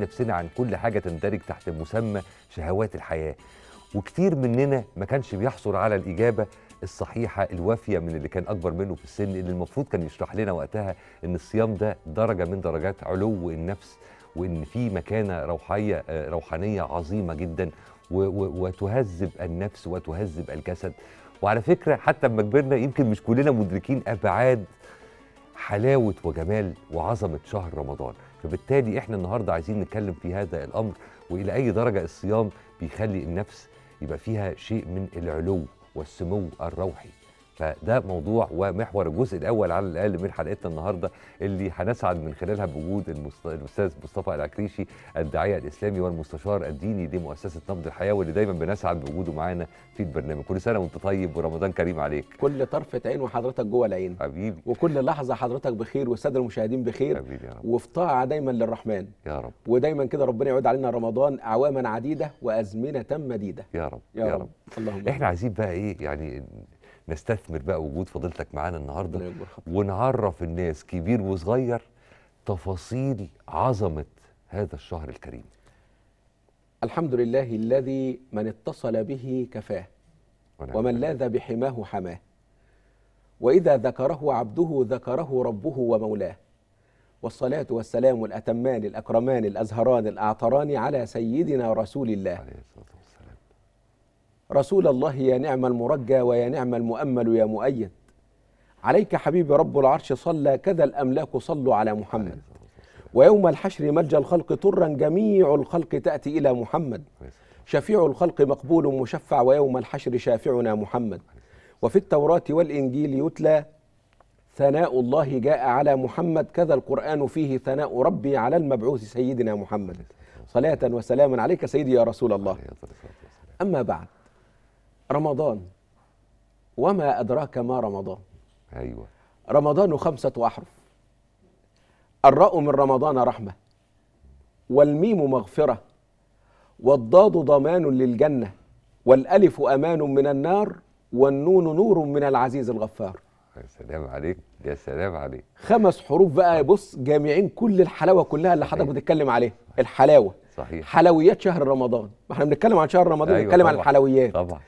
نفسنا عن كل حاجة تندرج تحت مسمى شهوات الحياة وكتير مننا ما كانش بيحصل على الإجابة الصحيحة الوافية من اللي كان أكبر منه في السن اللي المفروض كان يشرح لنا وقتها إن الصيام ده درجة من درجات علو النفس وإن في مكانة روحية آه، روحانية عظيمة جدا وتهذب النفس وتهذب الجسد وعلى فكرة حتى لما كبرنا يمكن مش كلنا مدركين أبعاد حلاوة وجمال وعظمة شهر رمضان فبالتالي احنا النهارده عايزين نتكلم في هذا الامر والى اي درجه الصيام بيخلي النفس يبقى فيها شيء من العلو والسمو الروحي فده موضوع ومحور الجزء الاول على الاقل من حلقتنا النهارده اللي هنسعد من خلالها بوجود الاستاذ مصطفى العكريشي الداعيه الاسلامي والمستشار الديني لمؤسسه نبض الحياه واللي دايما بنسعد بوجوده معانا في البرنامج كل سنه وانت طيب ورمضان كريم عليك كل طرفه عين وحضرتك جوه العين حبيبي وكل لحظه حضرتك بخير والساده المشاهدين بخير حبيبي يا رب وفي طاعه دايما للرحمن يا رب ودايما كده ربنا يعود علينا رمضان اعواما عديده وازمنه مديده يا رب يا, يا رب, رب. اللهم احنا عايزين بقى ايه يعني نستثمر بقى وجود فضيلتك معانا النهارده ونعرف الناس كبير وصغير تفاصيل عظمه هذا الشهر الكريم. الحمد لله الذي من اتصل به كفاه ومن لاذ بحماه حماه واذا ذكره عبده ذكره ربه ومولاه والصلاة والسلام الأتمان الأكرمان الأزهران الأعطران على سيدنا رسول الله رسول الله يا نعم المرجى ويا نعم المؤمل يا مؤيد عليك حبيبي رب العرش صلى كذا الأملاك صلوا على محمد ويوم الحشر ملجى الخلق طرا جميع الخلق تأتي إلى محمد شفيع الخلق مقبول مشفع ويوم الحشر شافعنا محمد وفي التوراة والإنجيل يتلى ثناء الله جاء على محمد كذا القرآن فيه ثناء ربي على المبعوث سيدنا محمد صلاة وسلاما عليك سيدي يا رسول الله أما بعد رمضان وما أدراك ما رمضان أيوة رمضان خمسة أحرف الراء من رمضان رحمة والميم مغفرة والضاد ضمان للجنة والألف أمان من النار والنون نور من العزيز الغفار يا سلام عليك يا سلام عليك خمس حروف بقى بص جامعين كل الحلاوه كلها اللي حضرتك أيوة. بتتكلم عليها الحلاوه صحيح حلويات شهر رمضان ما احنا بنتكلم عن شهر رمضان أيوة بنتكلم عن الحلويات طبعا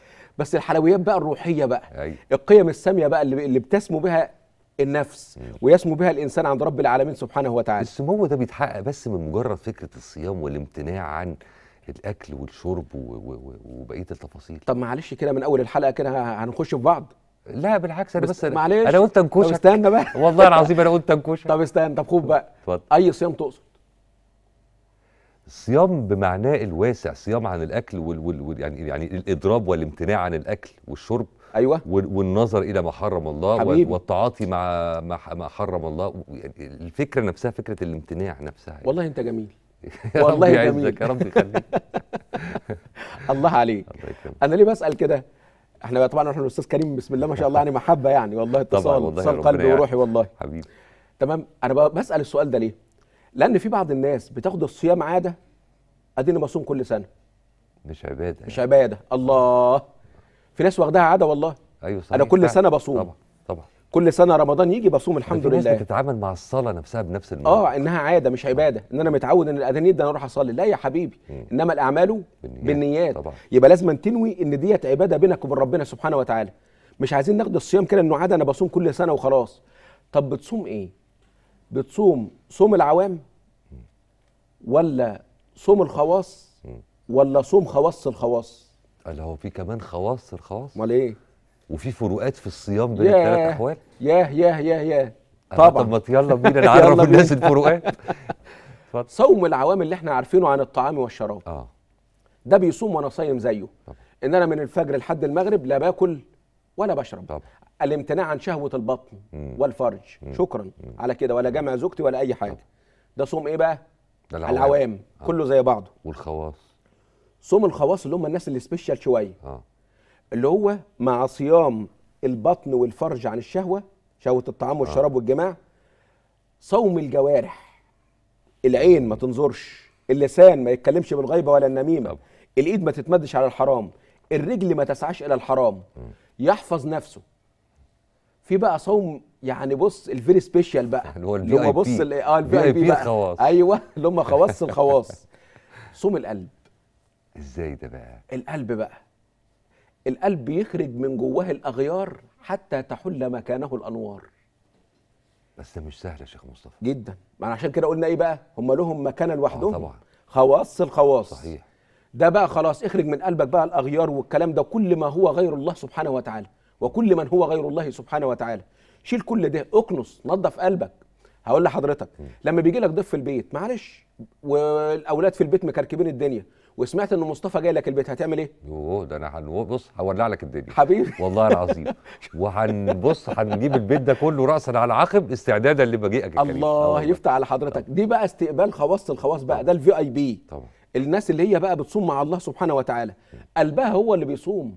بس الحلويات بقى الروحيه بقى أي. القيم الساميه بقى اللي, اللي بتسمو بها النفس ويسمو بها الانسان عند رب العالمين سبحانه وتعالى السمو ده بيتحقق بس من مجرد فكره الصيام والامتناع عن الاكل والشرب وبقيه التفاصيل طب معلش كده من اول الحلقه كده هنخش في بعض لا بالعكس انا بس, بس معلش انا قلت انكشك طب استنى بقى والله العظيم انا قلت انكشك طب استنى طب خد بقى اتفضل اي صيام تقصد صيام بمعناه الواسع صيام عن الاكل وال وال يعني يعني الاضراب والامتناع عن الاكل والشرب ايوه والنظر الى ما حرم الله حبيبي. والتعاطي مع ما حرم الله يعني الفكره نفسها فكره الامتناع نفسها يعني. والله انت جميل والله يا جميل يا رب يخليك الله عليك انا ليه بسال كده احنا طبعا احنا الاستاذ كريم بسم الله ما شاء الله يعني محبه يعني والله اتصال اتصال قلبي وروحي والله حبيبي تمام انا بسال السؤال ده ليه لان في بعض الناس بتاخد الصيام عاده اديني بصوم كل سنه مش عباده مش يعني. عباده الله في ناس واخداها عاده والله ايوه صحيح انا كل سنه بصوم طبعا طبعا كل سنه رمضان يجي بصوم الحمد لله الناس بتتعامل مع الصلاه نفسها بنفس الموضوع اه انها عاده مش عباده ان انا متعود ان الاذان ده انا اروح اصلي لا يا حبيبي مم. انما الاعمال بالنيات, بالنيات. طبعا. يبقى لازم تنوي ان ديت عباده بينك وبين ربنا سبحانه وتعالى مش عايزين ناخد الصيام كده انه عاده انا بصوم كل سنه وخلاص طب بتصوم ايه بتصوم صوم العوام ولا صوم الخواص ولا صوم خواص الخواص اللي هو في كمان خواص الخواص امال ايه وفي فروقات في الصيام بين الثلاث احوال ياه ياه ياه ياه طبعا طب ما يلا بينا نعرف الناس الفروقات صوم العوام اللي احنا عارفينه عن الطعام والشراب اه ده بيصوم وانا صايم زيه طبعا. ان انا من الفجر لحد المغرب لا باكل ولا بشرب طبعا. الامتناع عن شهوه البطن والفرج شكرا على كده ولا جمع زوجتي ولا اي حاجه ده صوم ايه بقى ده العوام, العوام. آه. كله زي بعضه والخواص صوم الخواص اللي هم الناس اللي سبيشال شويه آه. اللي هو مع صيام البطن والفرج عن الشهوه شهوه الطعام آه. والشراب آه. والجماع صوم الجوارح العين ما تنظرش اللسان ما يتكلمش بالغيبه ولا النميمه طب. الايد ما تتمدش على الحرام الرجل ما تسعاش الى الحرام م. يحفظ نفسه في بقى صوم يعني بص الفيري سبيشال بقى يعني اللي هم بص اه الفي اي بي بقى ايوه اللي هم خواص الخواص صوم القلب ازاي ده بقى القلب بقى القلب يخرج من جواه الاغيار حتى تحل مكانه الانوار بس ده مش سهل يا شيخ مصطفى جدا ما عشان كده قلنا ايه بقى هم لهم مكانه لوحدهم آه، طبعا خواص الخواص صحيح ده بقى خلاص اخرج من قلبك بقى الاغيار والكلام ده كل ما هو غير الله سبحانه وتعالى وكل من هو غير الله سبحانه وتعالى شيل كل ده اكنص نظف قلبك هقول لحضرتك لما بيجي لك ضيف في البيت معلش والاولاد في البيت مكركبين الدنيا وسمعت ان مصطفى جاي لك البيت هتعمل ايه؟ يوه ده انا هن بص هولع لك الدنيا حبيبي والله العظيم وهنبص هنجيب البيت ده كله راسا على عقب استعدادا لمجيئك الكريم الله يفتح على حضرتك طبعا. دي بقى استقبال خواص الخواص بقى ده الفي اي بي طبعا الناس اللي هي بقى بتصوم مع الله سبحانه وتعالى قلبها هو اللي بيصوم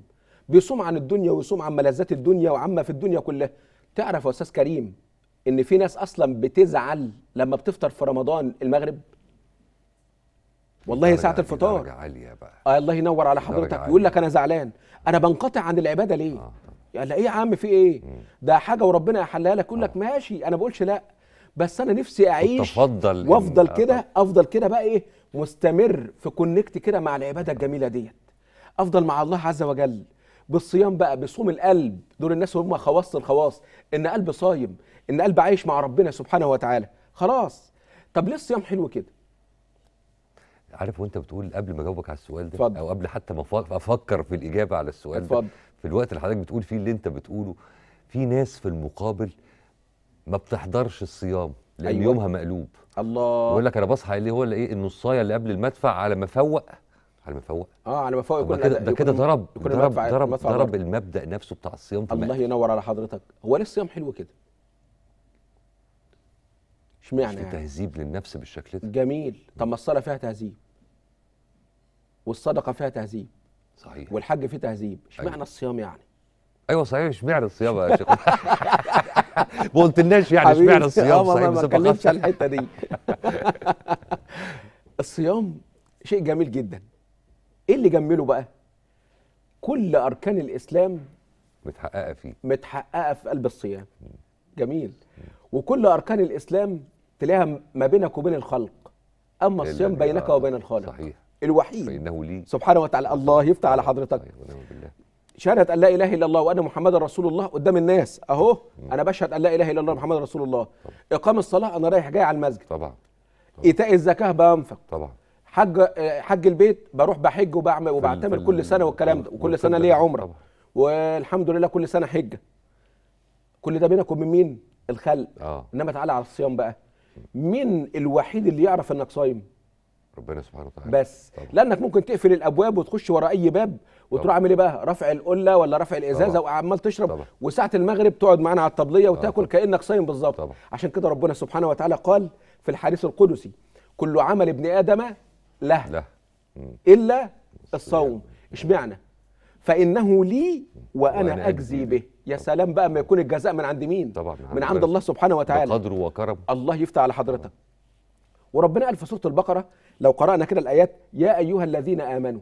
بيصوم عن الدنيا ويصوم عن ملذات الدنيا وعما في الدنيا كلها تعرف يا استاذ كريم ان في ناس اصلا بتزعل لما بتفطر في رمضان المغرب والله ساعة الفطار عالية بقى آه الله ينور على حضرتك يقول لك انا زعلان انا بنقطع عن العبادة ليه؟ آه. يعني ايه يا عم في ايه؟ ده حاجة وربنا يحلها لك يقول لك آه. ماشي انا بقولش لا بس انا نفسي اعيش اتفضل وافضل كده افضل كده بقى ايه مستمر في كونكت كده مع العبادة الجميلة ديت افضل مع الله عز وجل بالصيام بقى بصوم القلب دول الناس هم خواص الخواص ان قلب صايم ان قلب عايش مع ربنا سبحانه وتعالى خلاص طب ليه الصيام حلو كده عارف وانت بتقول قبل ما اجاوبك على السؤال ده فضل. او قبل حتى ما افكر في الاجابه على السؤال فضل. ده في الوقت اللي حضرتك بتقول فيه اللي انت بتقوله في ناس في المقابل ما بتحضرش الصيام لان أيوة. يومها مقلوب الله يقول لك انا بصحى ليه هو ايه الصايه اللي قبل المدفع على ما فوق على ما فوق اه على ما فوق يكون كده ده كده ضرب ضرب ضرب ضرب المبدا نفسه بتاع الصيام في الله ينور على حضرتك هو ليه الصيام حلو كده اشمعنى يعني تهذيب للنفس بالشكل ده جميل طب ما الصلاه فيها تهذيب والصدقه فيها تهذيب صحيح والحج فيه تهذيب اشمعنى أيوة. الصيام يعني ايوه صحيح اشمعنى الصيام يا شيخ ما قلتلناش يعني اشمعنى الصيام آه، صحيح ما اتكلمتش على الحته دي الصيام شيء جميل جدا ايه اللي جمله بقى كل اركان الاسلام متحققه فيه متحققه في قلب الصيام جميل وكل اركان الاسلام تلاقيها ما بينك وبين الخلق اما الصيام بينك وبين الخالق صحيح الوحيد فانه لي سبحانه وتعالى الله يفتح على حضرتك شهادة أن لا إله إلا الله وأن محمد رسول الله قدام الناس أهو أنا بشهد أن لا إله إلا الله محمد رسول الله إقام الصلاة أنا رايح جاي على المسجد طبعا, طبعا. إيتاء الزكاة بأنفق طبعا حج حج البيت بروح بحج وبعمل وبعتمر كل سنه والكلام ده وكل سنه ليا عمره والحمد لله كل سنه حجه كل ده بينك وبين مين الخلق آه. انما تعالى على الصيام بقى مين الوحيد اللي يعرف انك صايم ربنا سبحانه وتعالى بس طبعا. لانك ممكن تقفل الابواب وتخش ورا اي باب وتروح عامل ايه بقى رفع القله ولا رفع الازازه وعمال تشرب طبعا. وساعه المغرب تقعد معانا على الطبليه آه، وتاكل طبعا. كانك صايم بالظبط عشان كده ربنا سبحانه وتعالى قال في الحديث القدسي كل عمل ابن ادم له لا. إلا الصوم اشمعنى فإنه لي وأنا, وأنا أجزي به يا سلام بقى ما يكون الجزاء من عند مين طبعا من عند الله سبحانه وتعالى قدره وكرمه الله يفتح على حضرتك وربنا قال في سوره البقره لو قرانا كده الايات يا ايها الذين امنوا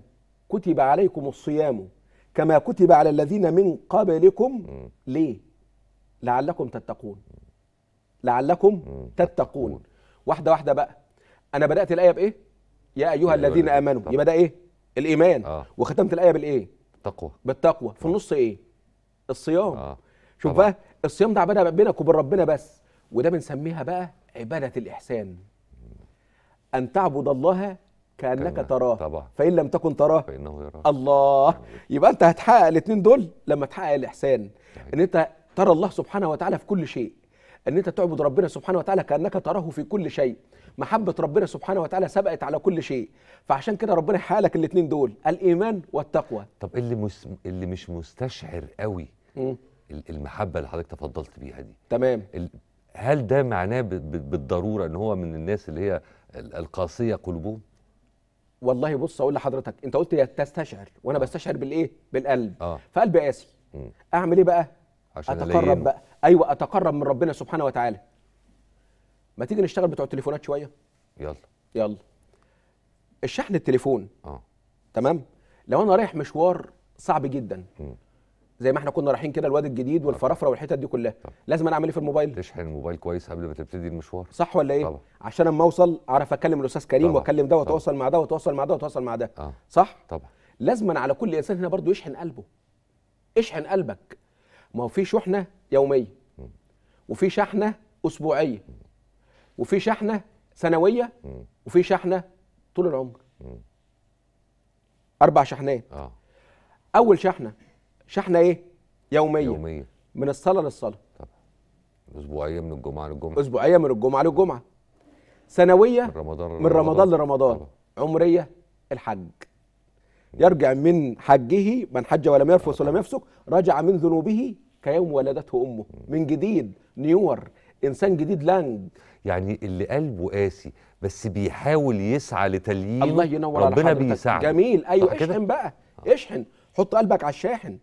كتب عليكم الصيام كما كتب على الذين من قبلكم ليه لعلكم تتقون لعلكم تتقون واحده واحده بقى انا بدات الايه بايه يا ايها الذين امنوا يبقى ده ايه الايمان آه. وختمت الايه بالايه التقوى بالتقوى في آه. النص ايه الصيام آه. شوف بقى الصيام ده عباده بينك وبين ربنا بس وده بنسميها بقى عباده الاحسان ان تعبد الله كانك كان تراه طبعا. فان لم تكن تراه فانه يراه الله يبقى انت هتحقق الاثنين دول لما تحقق الاحسان ان انت ترى الله سبحانه وتعالى في كل شيء ان انت تعبد ربنا سبحانه وتعالى كانك تراه في كل شيء محبه ربنا سبحانه وتعالى سبقت على كل شيء فعشان كده ربنا حالك الاثنين دول الايمان والتقوى طب إيه اللي مس... اللي مش مستشعر قوي م. المحبه اللي حضرتك تفضلت بيها دي تمام ال... هل ده معناه ب... ب... بالضروره ان هو من الناس اللي هي القاسيه قلوبهم والله بص اقول لحضرتك انت قلت تستشعر وانا آه. بستشعر بالايه بالقلب آه. فقلبي قاسي اعمل ايه بقى عشان اتقرب بقى ايوه اتقرب من ربنا سبحانه وتعالى ما تيجي نشتغل بتوع التليفونات شويه يلا يلا الشحن التليفون اه تمام لو انا رايح مشوار صعب جدا م. زي ما احنا كنا رايحين كده الواد الجديد والفرافره والحتت دي كلها طبعا. لازم انا اعمل ايه في الموبايل تشحن الموبايل كويس قبل ما تبتدي المشوار صح ولا ايه طبعا. عشان اما اوصل اعرف اكلم الاستاذ كريم طبعا. واكلم ده واتواصل مع ده واتواصل مع ده واتواصل مع ده آه. صح طبعا لازم على كل انسان هنا برضو يشحن قلبه اشحن قلبك ما هو في شحنه يوميه وفي شحنه اسبوعيه وفي شحنه سنويه وفي شحنه طول العمر اربع شحنات آه. اول شحنه شحنه ايه يوميه يوميه من الصلاه للصلاه طبعا اسبوعيه من الجمعه للجمعه اسبوعيه من الجمعه للجمعه سنويه من رمضان لرمضان, من رمضان, لرمضان. طبعا. عمريه الحج يرجع من حجه من حج ولم يرفث ولم يفسق رجع من ذنوبه كيوم ولدته امه من جديد نيور انسان جديد لانج يعني اللي قلبه قاسي بس بيحاول يسعى لتليين الله ينور ربنا على جميل ايوه اشحن بقى اشحن حط قلبك على الشاحن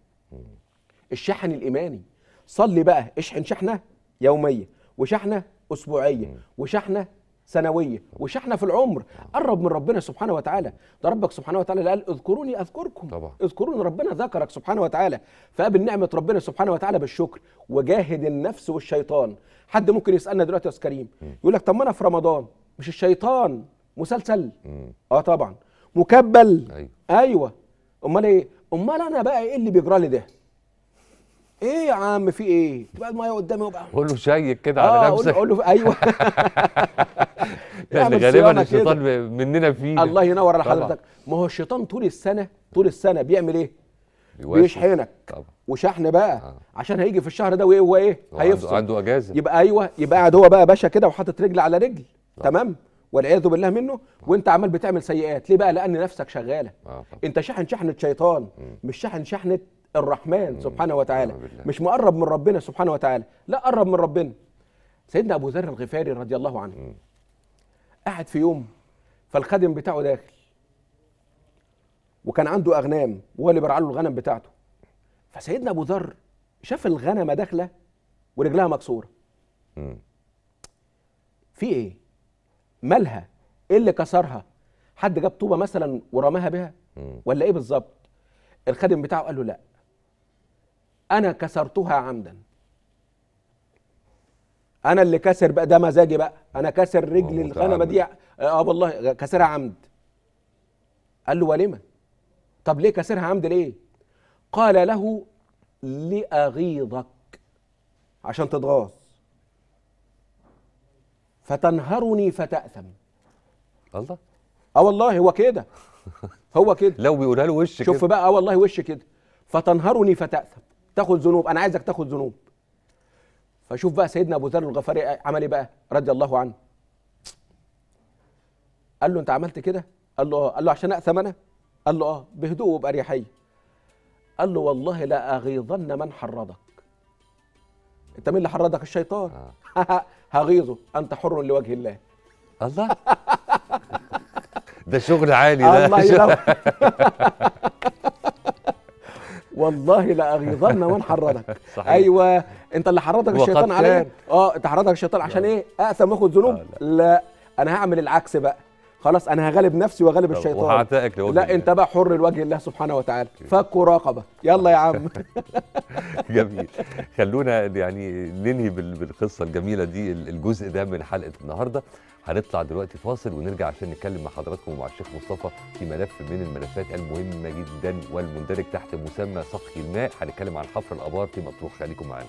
الشحن الايماني صلي بقى اشحن شحنه يوميه وشحنه اسبوعيه وشحنه سنويه وشحنه في العمر قرب من ربنا سبحانه وتعالى ده ربك سبحانه وتعالى قال اذكروني اذكركم طبعا. اذكروني ربنا ذكرك سبحانه وتعالى فقابل نعمه ربنا سبحانه وتعالى بالشكر وجاهد النفس والشيطان حد ممكن يسالنا دلوقتي يا كريم يقول لك طب ما انا في رمضان مش الشيطان مسلسل م. اه طبعا مكبل ايوه, أيوة. امال ايه امال انا بقى ايه اللي بيجرى لي ده ايه يا عم في ايه؟ تبقى الميه قدامي وبقى قول له شيك كده على اه، نفسك قول له ايوه يعني غالبا الشيطان مننا فيه الله ينور على حضرتك ما هو الشيطان طول السنه طول السنه بيعمل ايه؟ بيشحنك طبعا وشحن بقى آه. عشان هيجي في الشهر ده وايه هو ايه؟ هيفصل عنده اجازه يبقى ايوه يبقى قاعد هو بقى باشا كده وحاطط رجل على رجل طبعا. تمام؟ والعياذ بالله منه آه. وانت عمال بتعمل سيئات ليه بقى؟ لان نفسك شغاله آه. انت شاحن شحنه شيطان مش شاحن شحنه الرحمن سبحانه وتعالى نعم مش مقرب من ربنا سبحانه وتعالى لا قرب من ربنا سيدنا ابو ذر الغفاري رضي الله عنه قاعد في يوم فالخادم بتاعه داخل وكان عنده اغنام وهو اللي برعى له الغنم بتاعته فسيدنا ابو ذر شاف الغنمه داخله ورجلها مكسوره في ايه مالها ايه اللي كسرها حد جاب طوبه مثلا ورماها بها ولا ايه بالظبط الخادم بتاعه قال له لا انا كسرتها عمدا انا اللي كسر بقى ده مزاجي بقى انا كسر رجل الغنمه آه، دي اه والله كسرها عمد قال له ولما طب ليه كسرها عمد ليه قال له لاغيظك عشان تتغاظ فتنهرني فتأثم الله اه والله هو كده هو كده لو بيقولها له وش كده شوف بقى اه والله وش كده فتنهرني فتأثم تاخد ذنوب انا عايزك تاخد ذنوب فشوف بقى سيدنا ابو ذر الغفاري عمل ايه بقى رضي الله عنه قال له انت عملت كده قال له اه قال له عشان اقسم انا قال له اه بهدوء وباريحيه قال له والله لا اغيظن من حرضك انت مين اللي حرضك الشيطان آه. هغيظه انت حر لوجه الله الله ده شغل عالي ده الله والله لاغيظن من حرضك صحيح. ايوه انت اللي حرضك الشيطان عليا اه انت حرضك الشيطان عشان ايه اقسم واخد ذنوب آه، لا. لا انا هعمل العكس بقى خلاص انا هغلب نفسي وغلب الشيطان وهعتقك لوجه لا يعني. انت بقى حر لوجه الله سبحانه وتعالى فك رقبه يلا يا عم جميل خلونا يعني ننهي بالقصه الجميله دي الجزء ده من حلقه النهارده هنطلع دلوقتي فاصل ونرجع عشان نتكلم مع حضراتكم ومع الشيخ مصطفى في ملف من الملفات المهمه جدا والمندرج تحت مسمى سقي الماء هنتكلم عن حفر الابار في مطروح خليكم معانا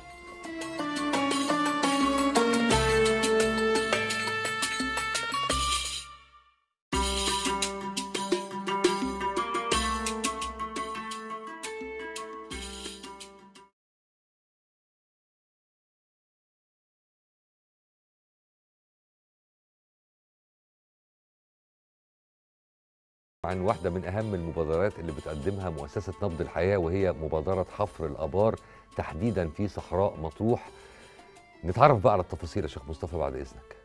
عن واحدة من أهم المبادرات اللي بتقدمها مؤسسة نبض الحياة وهي مبادرة حفر الآبار تحديدا في صحراء مطروح نتعرف بقى على التفاصيل يا شيخ مصطفى بعد إذنك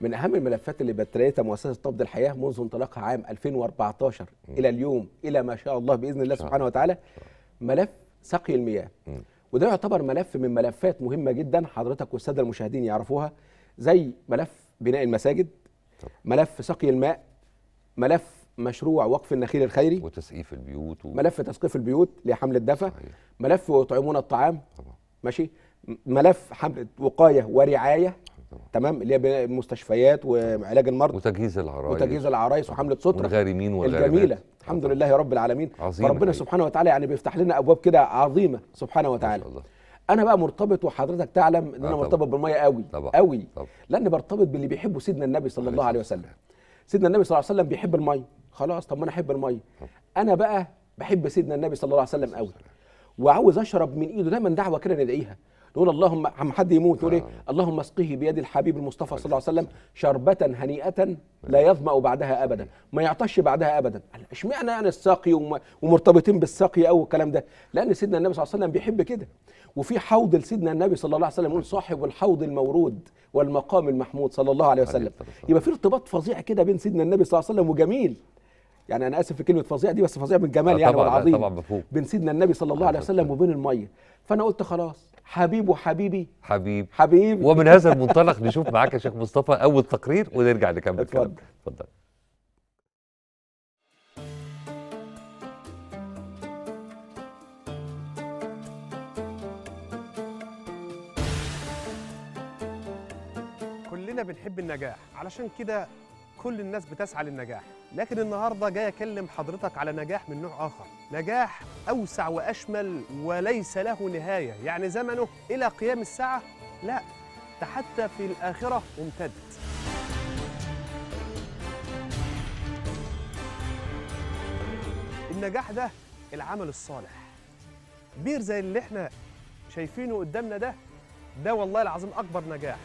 من أهم الملفات اللي بتريتها مؤسسة نبض الحياة منذ انطلاقها عام 2014 م. إلى اليوم إلى ما شاء الله بإذن الله سبحانه وتعالى ملف سقي المياه م. وده يعتبر ملف من ملفات مهمة جدا حضرتك والسادة المشاهدين يعرفوها زي ملف بناء المساجد ملف سقي الماء ملف مشروع وقف النخيل الخيري وتسقيف البيوت و... ملف تسقيف البيوت لحمل دفع صحيح. ملف ويطعمون الطعام طبعا. ماشي ملف حملة وقاية ورعاية طبعا. تمام اللي هي المستشفيات وعلاج المرضى وتجهيز العرايس وتجهيز العرايس وحمله ستره والغارمين والغارمات الجميله الحمد طبعا. لله رب العالمين عظيم ربنا سبحانه وتعالى يعني بيفتح لنا ابواب كده عظيمه سبحانه وتعالى ما شاء الله. انا بقى مرتبط وحضرتك تعلم ان انا آه مرتبط بالميه قوي طبعا. قوي طبعا. لان برتبط باللي بيحبه سيدنا النبي صلى الله عليه وسلم سيدنا النبي صلى الله عليه وسلم بيحب الميه خلاص طب ما انا احب الميه انا بقى بحب سيدنا النبي صلى الله عليه وسلم قوي وعاوز اشرب من ايده دايما دعوه كده ندعيها نقول اللهم عم حد يموت نقول ايه آه. اللهم اسقيه بيد الحبيب المصطفى صلى الله عليه وسلم شربة هنيئة آه. لا يظمأ بعدها ابدا ما يعطش بعدها ابدا اشمعنى يعني الساقي ومرتبطين بالساقي او الكلام ده لان سيدنا النبي صلى الله عليه وسلم بيحب كده وفي حوض لسيدنا النبي صلى الله عليه وسلم يقول صاحب الحوض المورود والمقام المحمود صلى الله عليه وسلم يبقى في ارتباط فظيع كده بين سيدنا النبي صلى الله عليه وسلم وجميل يعني انا اسف في كلمه فظيع دي بس فظيع من جمال آه، يعني آه، والعظيم طبعا مفهوم بين سيدنا النبي صلى الله عليه آه، وسلم وبين الميه فانا قلت خلاص حبيب وحبيبي حبيب حبيب ومن هذا المنطلق نشوف معاك يا شيخ مصطفى اول تقرير ونرجع نكمل اتفضل اتفضل كلنا بنحب النجاح علشان كده كل الناس بتسعى للنجاح لكن النهارده جاي اكلم حضرتك على نجاح من نوع اخر نجاح اوسع واشمل وليس له نهايه يعني زمنه الى قيام الساعه لا ده حتى في الاخره امتد النجاح ده العمل الصالح بير زي اللي احنا شايفينه قدامنا ده ده والله العظيم اكبر نجاح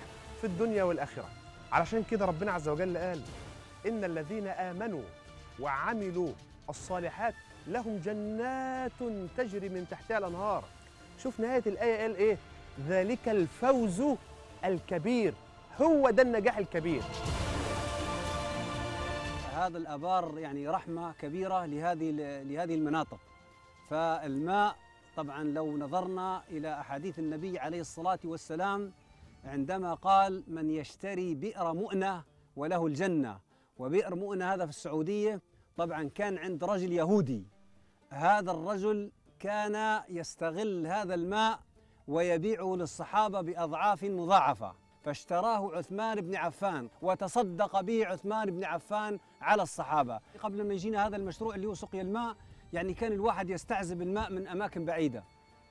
في الدنيا والاخره علشان كده ربنا عز وجل قال إن الذين آمنوا وعملوا الصالحات لهم جنات تجري من تحتها الأنهار شوف نهاية الآية قال إيه ذلك الفوز الكبير هو ده النجاح الكبير هذا الابار يعني رحمه كبيره لهذه لهذه المناطق فالماء طبعا لو نظرنا الى احاديث النبي عليه الصلاه والسلام عندما قال من يشتري بئر مؤنه وله الجنه وبئر مؤنة هذا في السعودية طبعا كان عند رجل يهودي هذا الرجل كان يستغل هذا الماء ويبيعه للصحابة بأضعاف مضاعفة فاشتراه عثمان بن عفان وتصدق به عثمان بن عفان على الصحابة قبل ما يجينا هذا المشروع اللي هو سقي الماء يعني كان الواحد يستعزب الماء من أماكن بعيدة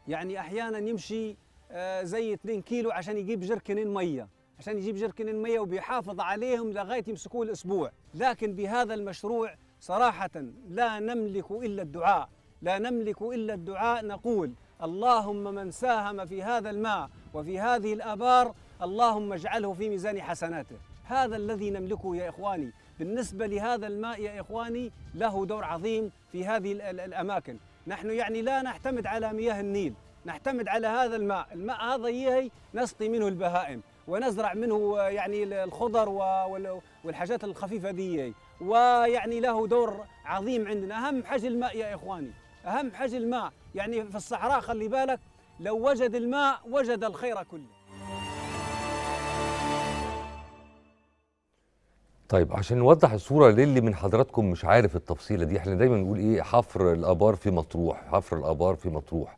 يعني أحيانا يمشي آه، زي 2 كيلو عشان يجيب جركنين مية عشان يجيب جركن المية وبيحافظ عليهم لغاية يمسكوه الأسبوع لكن بهذا المشروع صراحة لا نملك إلا الدعاء لا نملك إلا الدعاء نقول اللهم من ساهم في هذا الماء وفي هذه الآبار اللهم اجعله في ميزان حسناته هذا الذي نملكه يا إخواني بالنسبة لهذا الماء يا إخواني له دور عظيم في هذه الأماكن نحن يعني لا نعتمد على مياه النيل نعتمد على هذا الماء الماء هذا يهي نسقي منه البهائم ونزرع منه يعني الخضر والحاجات الخفيفه دي ويعني له دور عظيم عندنا اهم حاجه الماء يا اخواني اهم حاجه الماء يعني في الصحراء خلي بالك لو وجد الماء وجد الخير كله طيب عشان نوضح الصوره للي من حضراتكم مش عارف التفصيله دي احنا دايما نقول ايه حفر الابار في مطروح حفر الابار في مطروح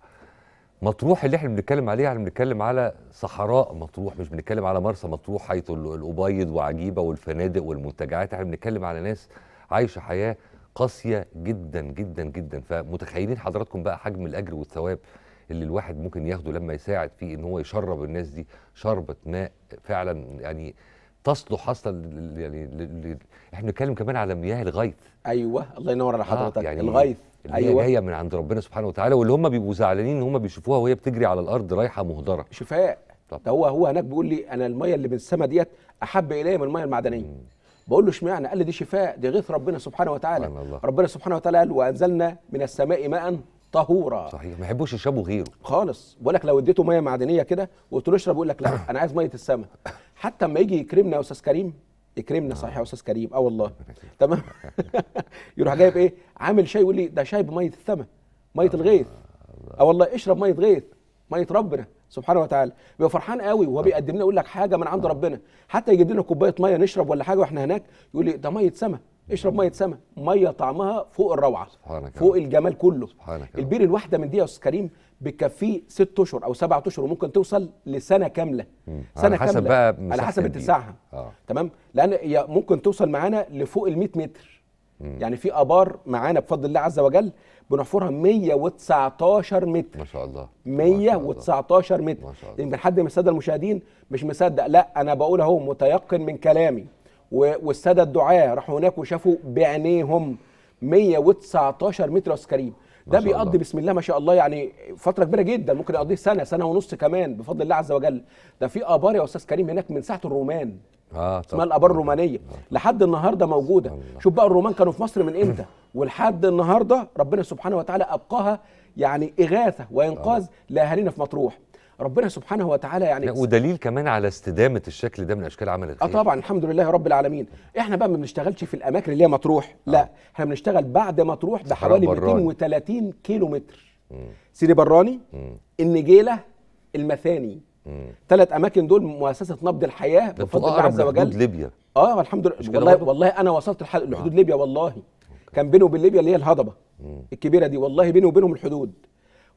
مطروح اللي احنا بنتكلم عليها احنا بنتكلم على صحراء مطروح مش بنتكلم على مرسى مطروح حيث الأبيض وعجيبة والفنادق والمنتجعات احنا بنتكلم على ناس عايشة حياة قاسية جدا جدا جدا فمتخيلين حضراتكم بقى حجم الأجر والثواب اللي الواحد ممكن ياخده لما يساعد في ان هو يشرب الناس دي شربة ماء فعلا يعني تصلح اصلا يعني احنا بنتكلم كمان على مياه الغيث ايوه الله ينور على آه، حضرتك يعني الغيث اللي أيوة. جايه من عند ربنا سبحانه وتعالى واللي هم بيبقوا زعلانين ان هم بيشوفوها وهي بتجري على الارض رايحه مهدره شفاء طب. ده هو هو هناك بيقول لي انا الميه اللي من السماء ديت احب الي من الميه المعدنيه بقول له اشمعنى قال لي دي شفاء دي غيث ربنا سبحانه وتعالى الله. ربنا سبحانه وتعالى قال وانزلنا من السماء ماء طهوره صحيح ما يحبوش يشربوا غيره خالص بقول لك لو اديته ميه معدنيه كده وقلت له اشرب يقول لك لا انا عايز ميه السماء حتى لما يجي يكرمنا يا استاذ كريم يكرمنا صحيح يا استاذ كريم اه والله تمام يروح جايب ايه عامل شاي يقول لي ده شاي بميه السماء ميه آه، الغيث اه والله اشرب ميه غيث ميه ربنا سبحانه وتعالى بيبقى فرحان قوي وهو آه. بيقدم لنا يقول لك حاجه من عند آه. ربنا حتى يجيب لنا كوبايه ميه نشرب ولا حاجه واحنا هناك يقول لي ده ميه سماء اشرب ميه سما ميه طعمها فوق الروعه سبحانك فوق الجمال كله سبحانك البير الواحده من دي يا استاذ كريم بتكفيه ست اشهر او سبعة اشهر وممكن توصل لسنه كامله مم. سنه على حسب كامله بقى على حسب اتساعها آه. تمام لان هي ممكن توصل معانا لفوق ال 100 متر مم. يعني في ابار معانا بفضل الله عز وجل بنحفرها 119 متر ما شاء الله 119 متر يمكن حد من الساده المشاهدين مش مصدق لا انا بقول اهو متيقن من كلامي والساده الدعاه راحوا هناك وشافوا بعينيهم 119 متر وسكريب ده بيقضي بسم الله ما شاء الله يعني فتره كبيره جدا ممكن يقضيه سنه سنه ونص كمان بفضل الله عز وجل ده في ابار يا استاذ كريم هناك من ساعه الرومان اه اسمها الابار الرومانيه لحد النهارده موجوده شوف بقى الرومان كانوا في مصر من امتى ولحد النهارده ربنا سبحانه وتعالى ابقاها يعني اغاثه وانقاذ آه. لاهالينا في مطروح ربنا سبحانه وتعالى يعني ودليل كمان على استدامه الشكل ده من اشكال عمل الخير اه طبعا الحمد لله رب العالمين احنا بقى ما بنشتغلش في الاماكن اللي هي مطروح لا آه. احنا بنشتغل بعد مطروح بحوالي 230 كيلو متر سيدي براني النجيله المثاني ثلاث اماكن دول مؤسسه نبض الحياه بفضل الله عز وجل ليبيا اه الحمد لله والله, والله انا وصلت لحدود آه. ليبيا والله أوكي. كان بينه وبين ليبيا اللي هي الهضبه مم. الكبيره دي والله بينه وبينهم الحدود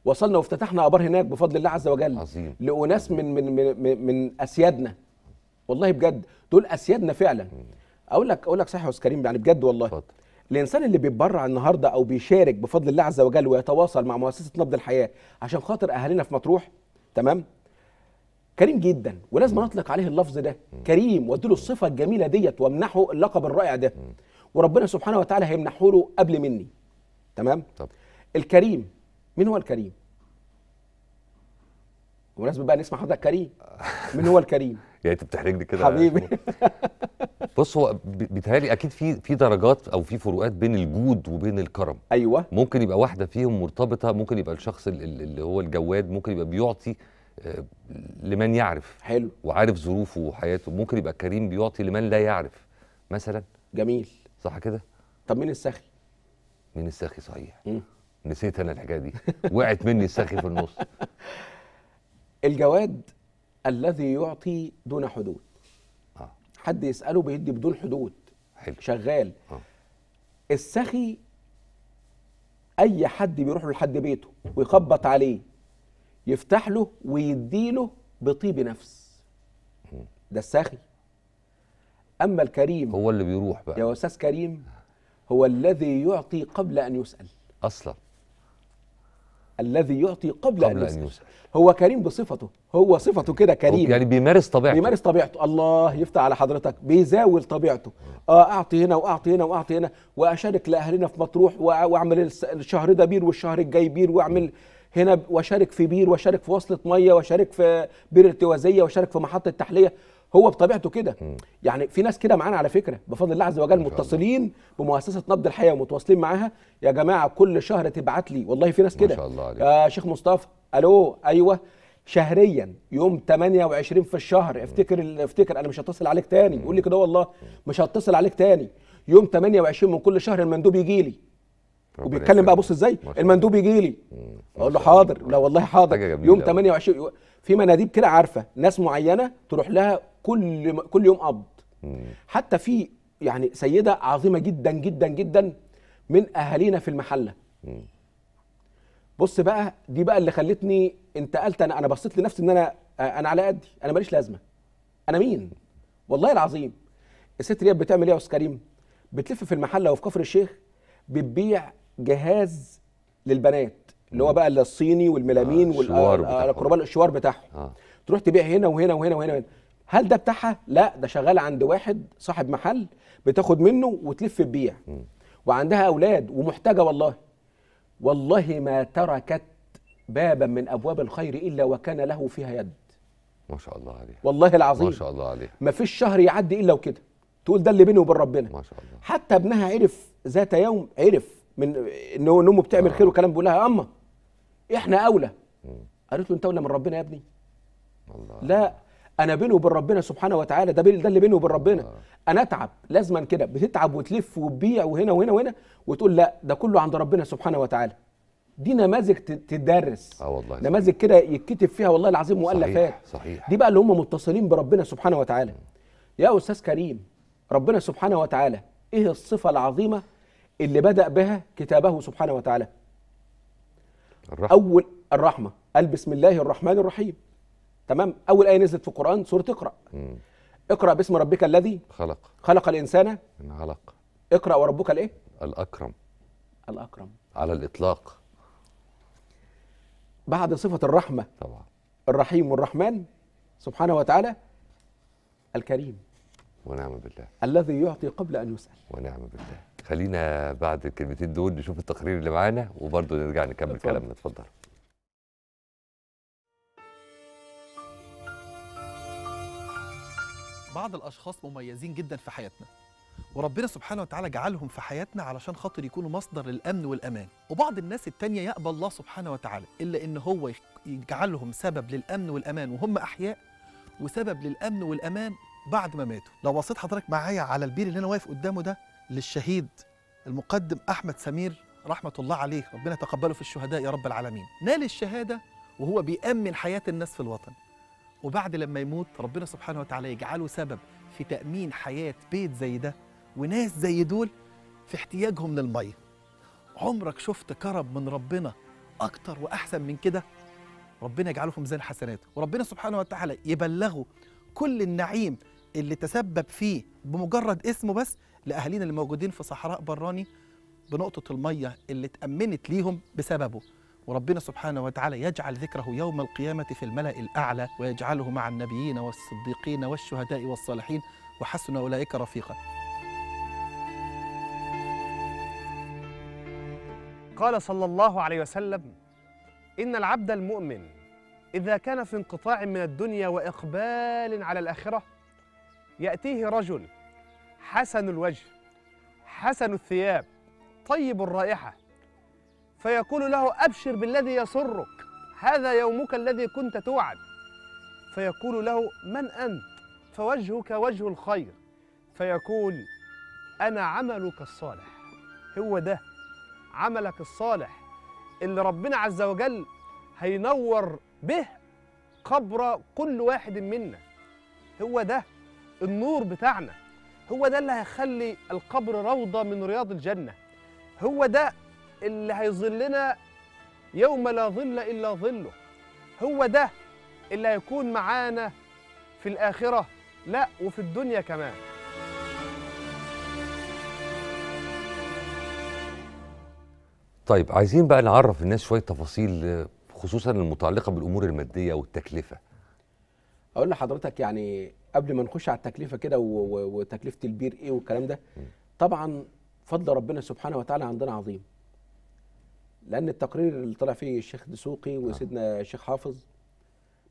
وصلنا وافتتحنا ابار هناك بفضل الله عز وجل عظيم. لاناس من من من, من اسيادنا والله بجد دول اسيادنا فعلا اقول لك اقول لك صحيح يا استاذ كريم يعني بجد والله فضل. الانسان اللي بيتبرع النهارده او بيشارك بفضل الله عز وجل ويتواصل مع مؤسسه نبض الحياه عشان خاطر اهالينا في مطروح تمام كريم جدا ولازم نطلق عليه اللفظ ده كريم واديله الصفه الجميله ديت وامنحه اللقب الرائع ده وربنا سبحانه وتعالى هيمنحه له قبل مني تمام طب. الكريم مين هو الكريم؟ بمناسبه بقى نسمع حضرتك كريم مين هو الكريم؟ يعني انت بتحرجني كده حبيبي بص هو بيتهيألي اكيد في في درجات او في فروقات بين الجود وبين الكرم ايوه ممكن يبقى واحده فيهم مرتبطه ممكن يبقى الشخص اللي هو الجواد ممكن يبقى بيعطي آه، لمن يعرف حلو وعارف ظروفه وحياته ممكن يبقى كريم بيعطي لمن لا يعرف مثلا جميل صح كده طب مين السخي مين السخي صحيح مم. نسيت انا الحكايه دي وقعت مني السخي في النص الجواد الذي يعطي دون حدود آه. حد يساله بيدي بدون حدود حلو. شغال آه. السخي اي حد بيروح لحد بيته ويخبط عليه يفتح له ويديله بطيب نفس ده السخي اما الكريم هو اللي بيروح بقى يا استاذ كريم هو الذي يعطي قبل ان يسال اصلا الذي يعطي قبل, قبل أن, يسأل هو كريم بصفته هو صفته كده كريم يعني بيمارس طبيعته بيمارس طبيعته الله يفتح على حضرتك بيزاول طبيعته آه أعطي هنا وأعطي هنا وأعطي هنا وأشارك لأهلنا في مطروح وأعمل الشهر ده بير والشهر الجاي بير وأعمل هنا وأشارك في بير وأشارك في وصلة مية وأشارك في بير التوازية وأشارك في محطة تحلية هو بطبيعته كده يعني في ناس كده معانا على فكره بفضل الله عز وجل متصلين بمؤسسه نبض الحياه ومتواصلين معاها يا جماعه كل شهر تبعت لي والله في ناس كده ما شاء الله عليك. يا آه، شيخ مصطفى الو ايوه شهريا يوم 28 في الشهر افتكر افتكر انا مش هتصل عليك تاني يقول لي كده والله مش هتصل عليك تاني يوم 28 من كل شهر المندوب يجي لي وبيتكلم بقى بص ازاي المندوب يجي لي اقول له حاضر لا والله حاضر يوم 28 في مناديب كده عارفه ناس معينه تروح لها كل كل يوم قبض حتى في يعني سيده عظيمه جدا جدا جدا من اهالينا في المحله بص بقى دي بقى اللي خلتني انتقلت انا انا بصيت لنفسي ان انا انا على قدي انا ماليش لازمه انا مين والله العظيم الست رياب بتعمل ايه يا استاذ كريم بتلف في المحله وفي كفر الشيخ بتبيع جهاز للبنات اللي هو بقى الصيني والميلامين آه والكربال آه، الشوار بتاعهم آه. تروح تبيع هنا وهنا وهنا وهنا, وهنا. هل ده بتاعها؟ لا ده شغال عند واحد صاحب محل بتاخد منه وتلف تبيع وعندها اولاد ومحتاجه والله والله ما تركت بابا من ابواب الخير الا وكان له فيها يد ما شاء الله عليها والله العظيم ما شاء الله عليها ما فيش شهر يعدي الا وكده تقول ده اللي بيني وبين ربنا ما شاء الله حتى ابنها عرف ذات يوم عرف من ان امه بتعمل آه. خير وكلام بيقول لها اما احنا اولى قالت له انت اولى من ربنا يا ابني الله لا انا بيني وبين ربنا سبحانه وتعالى ده ده اللي بيني وبين ربنا آه. انا اتعب لازما كده بتتعب وتلف وتبيع وهنا وهنا وهنا وتقول لا ده كله عند ربنا سبحانه وتعالى دي نماذج تدرس اه والله نماذج كده يتكتب فيها والله العظيم مؤلفات صحيح, صحيح دي بقى اللي هم متصلين بربنا سبحانه وتعالى يا استاذ كريم ربنا سبحانه وتعالى ايه الصفه العظيمه اللي بدا بها كتابه سبحانه وتعالى الرحمة. اول الرحمه قال بسم الله الرحمن الرحيم تمام اول ايه نزلت في القران سوره اقرا مم. اقرا باسم ربك الذي خلق خلق الانسان من علق اقرا وربك الايه الاكرم الاكرم على الاطلاق بعد صفه الرحمه طبعا الرحيم والرحمن سبحانه وتعالى الكريم ونعم بالله الذي يعطي قبل ان يسال ونعم بالله خلينا بعد الكلمتين دول نشوف التقرير اللي معانا وبرضه نرجع نكمل كلامنا اتفضل بعض الاشخاص مميزين جدا في حياتنا وربنا سبحانه وتعالى جعلهم في حياتنا علشان خاطر يكونوا مصدر للامن والامان وبعض الناس التانية يقبل الله سبحانه وتعالى الا ان هو يجعلهم سبب للامن والامان وهم احياء وسبب للامن والامان بعد ما ماتوا لو بصيت حضرتك معايا على البير اللي انا واقف قدامه ده للشهيد المقدم احمد سمير رحمه الله عليه ربنا تقبله في الشهداء يا رب العالمين نال الشهاده وهو بيأمن حياه الناس في الوطن وبعد لما يموت ربنا سبحانه وتعالى يجعله سبب في تأمين حياة بيت زي ده وناس زي دول في احتياجهم للمية عمرك شفت كرب من ربنا أكتر وأحسن من كده ربنا يجعله في ميزان حسناته وربنا سبحانه وتعالى يبلغه كل النعيم اللي تسبب فيه بمجرد اسمه بس لأهالينا اللي موجودين في صحراء براني بنقطة المية اللي اتأمنت ليهم بسببه وربنا سبحانه وتعالى يجعل ذكره يوم القيامة في الملأ الأعلى ويجعله مع النبيين والصديقين والشهداء والصالحين وحسن أولئك رفيقا قال صلى الله عليه وسلم إن العبد المؤمن إذا كان في انقطاع من الدنيا وإقبال على الآخرة يأتيه رجل حسن الوجه حسن الثياب طيب الرائحة فيقول له أبشر بالذي يسرك هذا يومك الذي كنت توعد فيقول له من أنت فوجهك وجه الخير فيقول أنا عملك الصالح هو ده عملك الصالح اللي ربنا عز وجل هينور به قبر كل واحد منا هو ده النور بتاعنا هو ده اللي هيخلي القبر روضة من رياض الجنة هو ده اللي هيظلنا يوم لا ظل إلا ظله هو ده اللي هيكون معانا في الآخرة لا وفي الدنيا كمان طيب عايزين بقى نعرف الناس شوية تفاصيل خصوصا المتعلقة بالأمور المادية والتكلفة أقول لحضرتك يعني قبل ما نخش على التكلفة كده وتكلفة البير إيه والكلام ده طبعا فضل ربنا سبحانه وتعالى عندنا عظيم لان التقرير اللي طلع فيه الشيخ دسوقي وسيدنا الشيخ حافظ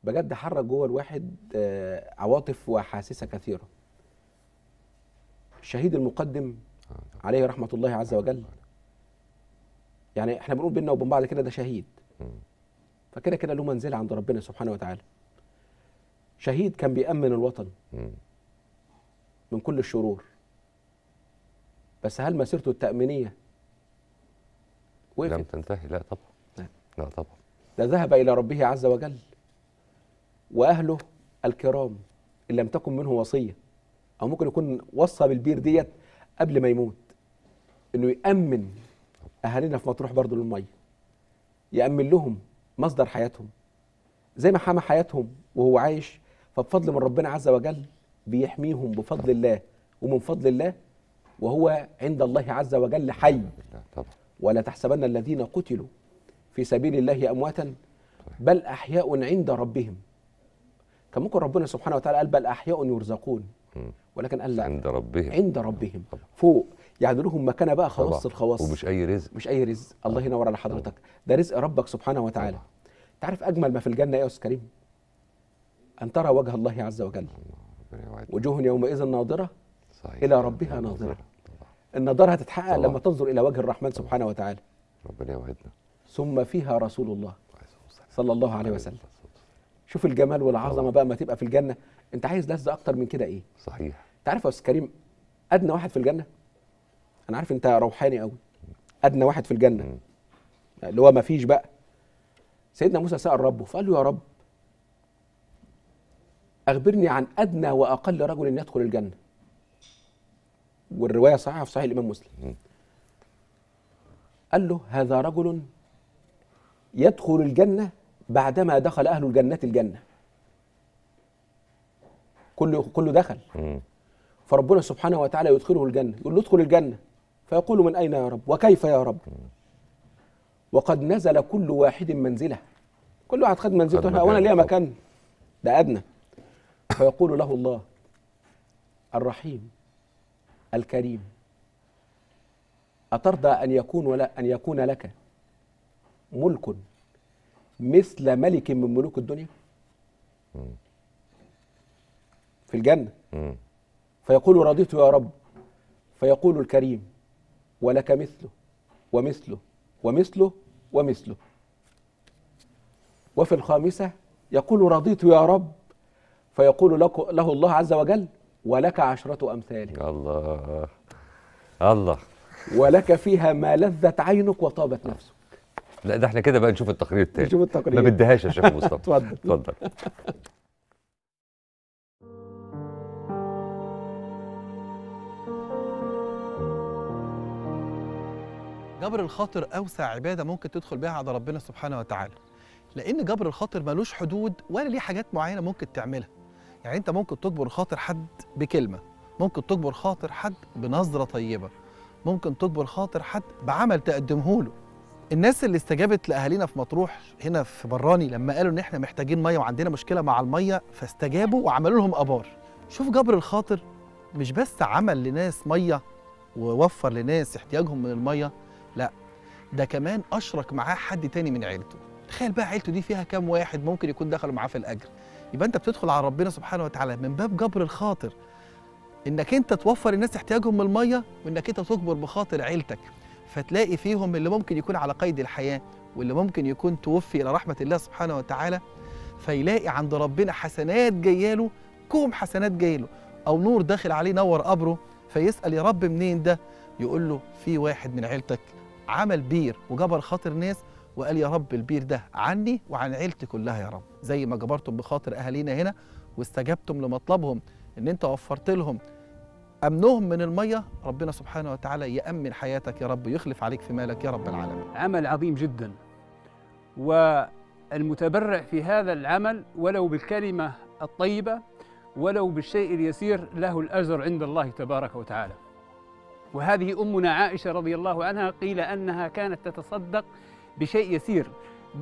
بجد حرك جوه الواحد آه، عواطف واحاسيس كثيره الشهيد المقدم عليه رحمه الله عز وجل يعني احنا بنقول بينا وبين بعض كده ده شهيد فكده كده له منزله عند ربنا سبحانه وتعالى شهيد كان بيأمن الوطن من كل الشرور بس هل مسيرته التأمينية وقفت لم تنتهي لا طبعا نعم. لا, طبعا ده ذهب إلى ربه عز وجل وأهله الكرام إن لم تكن منه وصية أو ممكن يكون وصى بالبير ديت قبل ما يموت إنه يأمن أهالينا في مطروح برضه للمية يأمن لهم مصدر حياتهم زي ما حمى حياتهم وهو عايش فبفضل من ربنا عز وجل بيحميهم بفضل الله ومن فضل الله وهو عند الله عز وجل حي طبعا ولا تحسبن الذين قتلوا في سبيل الله امواتا بل احياء عند ربهم كان ممكن ربنا سبحانه وتعالى قال بل احياء يرزقون ولكن قال لا عند ربهم عند ربهم فوق يعني لهم مكانه بقى خواص الخواص ومش اي رزق مش اي رزق الله ينور على حضرتك ده رزق ربك سبحانه وتعالى تعرف اجمل ما في الجنه يا استاذ كريم ان ترى وجه الله عز وجل وجوه يومئذ ناظره صحيح. الى ربها ناظره النضارة هتتحقق طبعا. لما تنظر إلى وجه الرحمن سبحانه وتعالى ربنا يوعدنا ثم فيها رسول الله صلى الله عليه وسلم شوف الجمال والعظمه بقى ما تبقى في الجنه انت عايز لذه اكتر من كده ايه صحيح انت عارف يا استاذ كريم ادنى واحد في الجنه انا عارف انت روحاني قوي ادنى واحد في الجنه اللي هو ما فيش بقى سيدنا موسى سال ربه فقال له يا رب اخبرني عن ادنى واقل رجل يدخل الجنه والروايه صحيحه في صحيح الامام مسلم قال له هذا رجل يدخل الجنه بعدما دخل اهل الجنه الجنه كله كله دخل فربنا سبحانه وتعالى يدخله الجنه يقول له ادخل الجنه فيقول من اين يا رب وكيف يا رب وقد نزل كل واحد منزله كل واحد خد منزلته هنا وانا ليا مكان ده ادنى فيقول له الله الرحيم الكريم أترضى أن يكون ولا أن يكون لك ملك مثل ملك من ملوك الدنيا في الجنة فيقول رضيت يا رب فيقول الكريم ولك مثله ومثله ومثله ومثله وفي الخامسة يقول رضيت يا رب فيقول له الله عز وجل ولك عشرة أمثاله الله الله ولك فيها ما لذت عينك وطابت نفسك لا ده احنا كده بقى نشوف التقرير التاني نشوف التقرير ما بديهاش يا شيخ مصطفى اتفضل اتفضل جبر الخاطر اوسع عباده ممكن تدخل بيها على ربنا سبحانه وتعالى لان جبر الخاطر ملوش حدود ولا ليه حاجات معينه ممكن تعملها يعني انت ممكن تجبر خاطر حد بكلمه ممكن تجبر خاطر حد بنظره طيبه ممكن تجبر خاطر حد بعمل تقدمه له الناس اللي استجابت لاهالينا في مطروح هنا في براني لما قالوا ان احنا محتاجين ميه وعندنا مشكله مع الميه فاستجابوا وعملوا لهم ابار شوف جبر الخاطر مش بس عمل لناس ميه ووفر لناس احتياجهم من الميه لا ده كمان اشرك معاه حد تاني من عيلته تخيل بقى عيلته دي فيها كام واحد ممكن يكون دخلوا معاه في الاجر يبقى انت بتدخل على ربنا سبحانه وتعالى من باب جبر الخاطر انك انت توفر الناس احتياجهم من الميه وانك انت تجبر بخاطر عيلتك فتلاقي فيهم اللي ممكن يكون على قيد الحياه واللي ممكن يكون توفي الى رحمه الله سبحانه وتعالى فيلاقي عند ربنا حسنات جياله كوم حسنات جايله او نور داخل عليه نور قبره فيسال يا رب منين ده يقول له في واحد من عيلتك عمل بير وجبر خاطر ناس وقال يا رب البير ده عني وعن عيلتي كلها يا رب زي ما جبرتم بخاطر اهالينا هنا واستجبتم لمطلبهم ان انت وفرت لهم امنهم من الميه ربنا سبحانه وتعالى يامن حياتك يا رب ويخلف عليك في مالك يا رب العالمين عمل عظيم جدا والمتبرع في هذا العمل ولو بالكلمه الطيبه ولو بالشيء اليسير له الاجر عند الله تبارك وتعالى وهذه امنا عائشه رضي الله عنها قيل انها كانت تتصدق بشيء يسير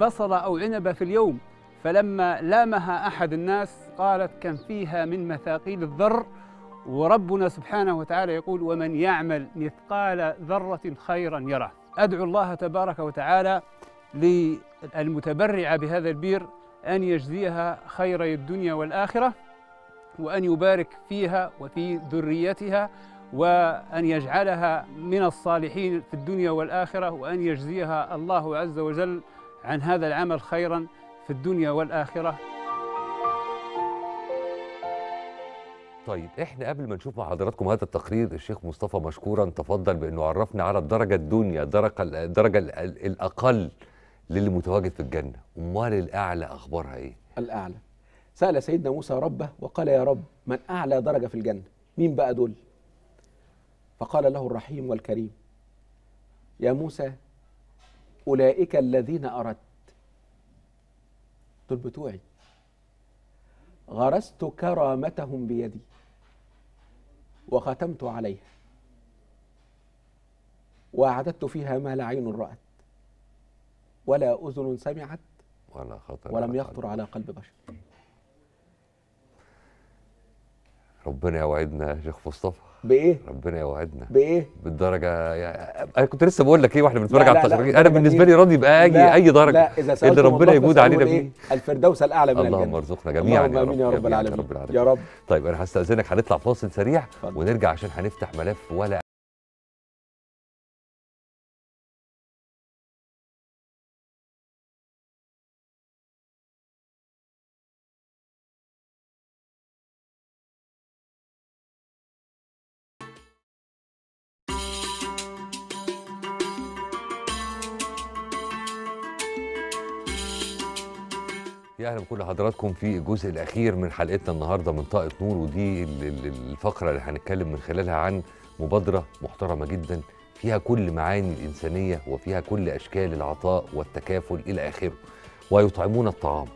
بصل أو عنب في اليوم فلما لامها أحد الناس قالت كم فيها من مثاقيل الذر وربنا سبحانه وتعالى يقول ومن يعمل مثقال ذرة خيرا يره أدعو الله تبارك وتعالى للمتبرعة بهذا البير أن يجزيها خيري الدنيا والآخرة وأن يبارك فيها وفي ذريتها وأن يجعلها من الصالحين في الدنيا والآخرة وأن يجزيها الله عز وجل عن هذا العمل خيرا في الدنيا والآخرة طيب احنا قبل ما نشوف مع حضراتكم هذا التقرير الشيخ مصطفى مشكورا تفضل بانه عرفنا على الدرجه الدنيا الدرجه الدرجه الاقل للي متواجد في الجنه امال الاعلى اخبارها ايه الاعلى سال سيدنا موسى ربه وقال يا رب من اعلى درجه في الجنه مين بقى دول فقال له الرحيم والكريم يا موسى أولئك الذين أردت دول بتوعي غرست كرامتهم بيدي وختمت عليها وأعددت فيها ما لا عين رأت ولا أذن سمعت ولا خطر ولم يخطر على قلب بشر ربنا يوعدنا يا شيخ مصطفى بايه ربنا يوعدنا بايه بالدرجه يعني انا كنت لسه بقول لك ايه واحنا بنتفرج على التشريع انا بالنسبه لي راضي باي اي درجه لا اذا سألت إيه اللي ربنا يجود علينا بيه الفردوس الاعلى من اللهم ارزقنا جميعا رب امين يا رب العالمين يا رب طيب انا هستاذنك هنطلع فاصل سريع ونرجع عشان هنفتح ملف ولا اهلا بكل حضراتكم في الجزء الاخير من حلقتنا النهارده من طاقه نور ودي الفقره اللي هنتكلم من خلالها عن مبادره محترمه جدا فيها كل معاني الانسانيه وفيها كل اشكال العطاء والتكافل الى اخره ويطعمون الطعام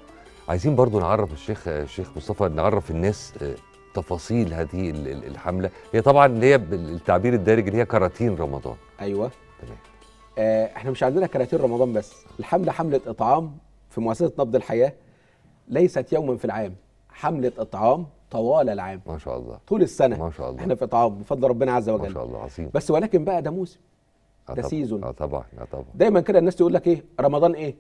عايزين برضو نعرف الشيخ الشيخ مصطفى نعرف الناس آه، تفاصيل هذه الحمله هي طبعا اللي هي بالتعبير الدارج اللي هي كراتين رمضان ايوه تمام آه احنا مش عندنا كراتين رمضان بس الحمله حمله اطعام في مؤسسه نبض الحياه ليست يوما في العام حمله اطعام طوال العام ما شاء الله طول السنه ما شاء الله احنا في اطعام بفضل ربنا عز وجل ما شاء الله عظيم بس ولكن بقى ده موسم أه ده سيزون اه طبعا اه طبعا دايما كده الناس تقول لك ايه رمضان ايه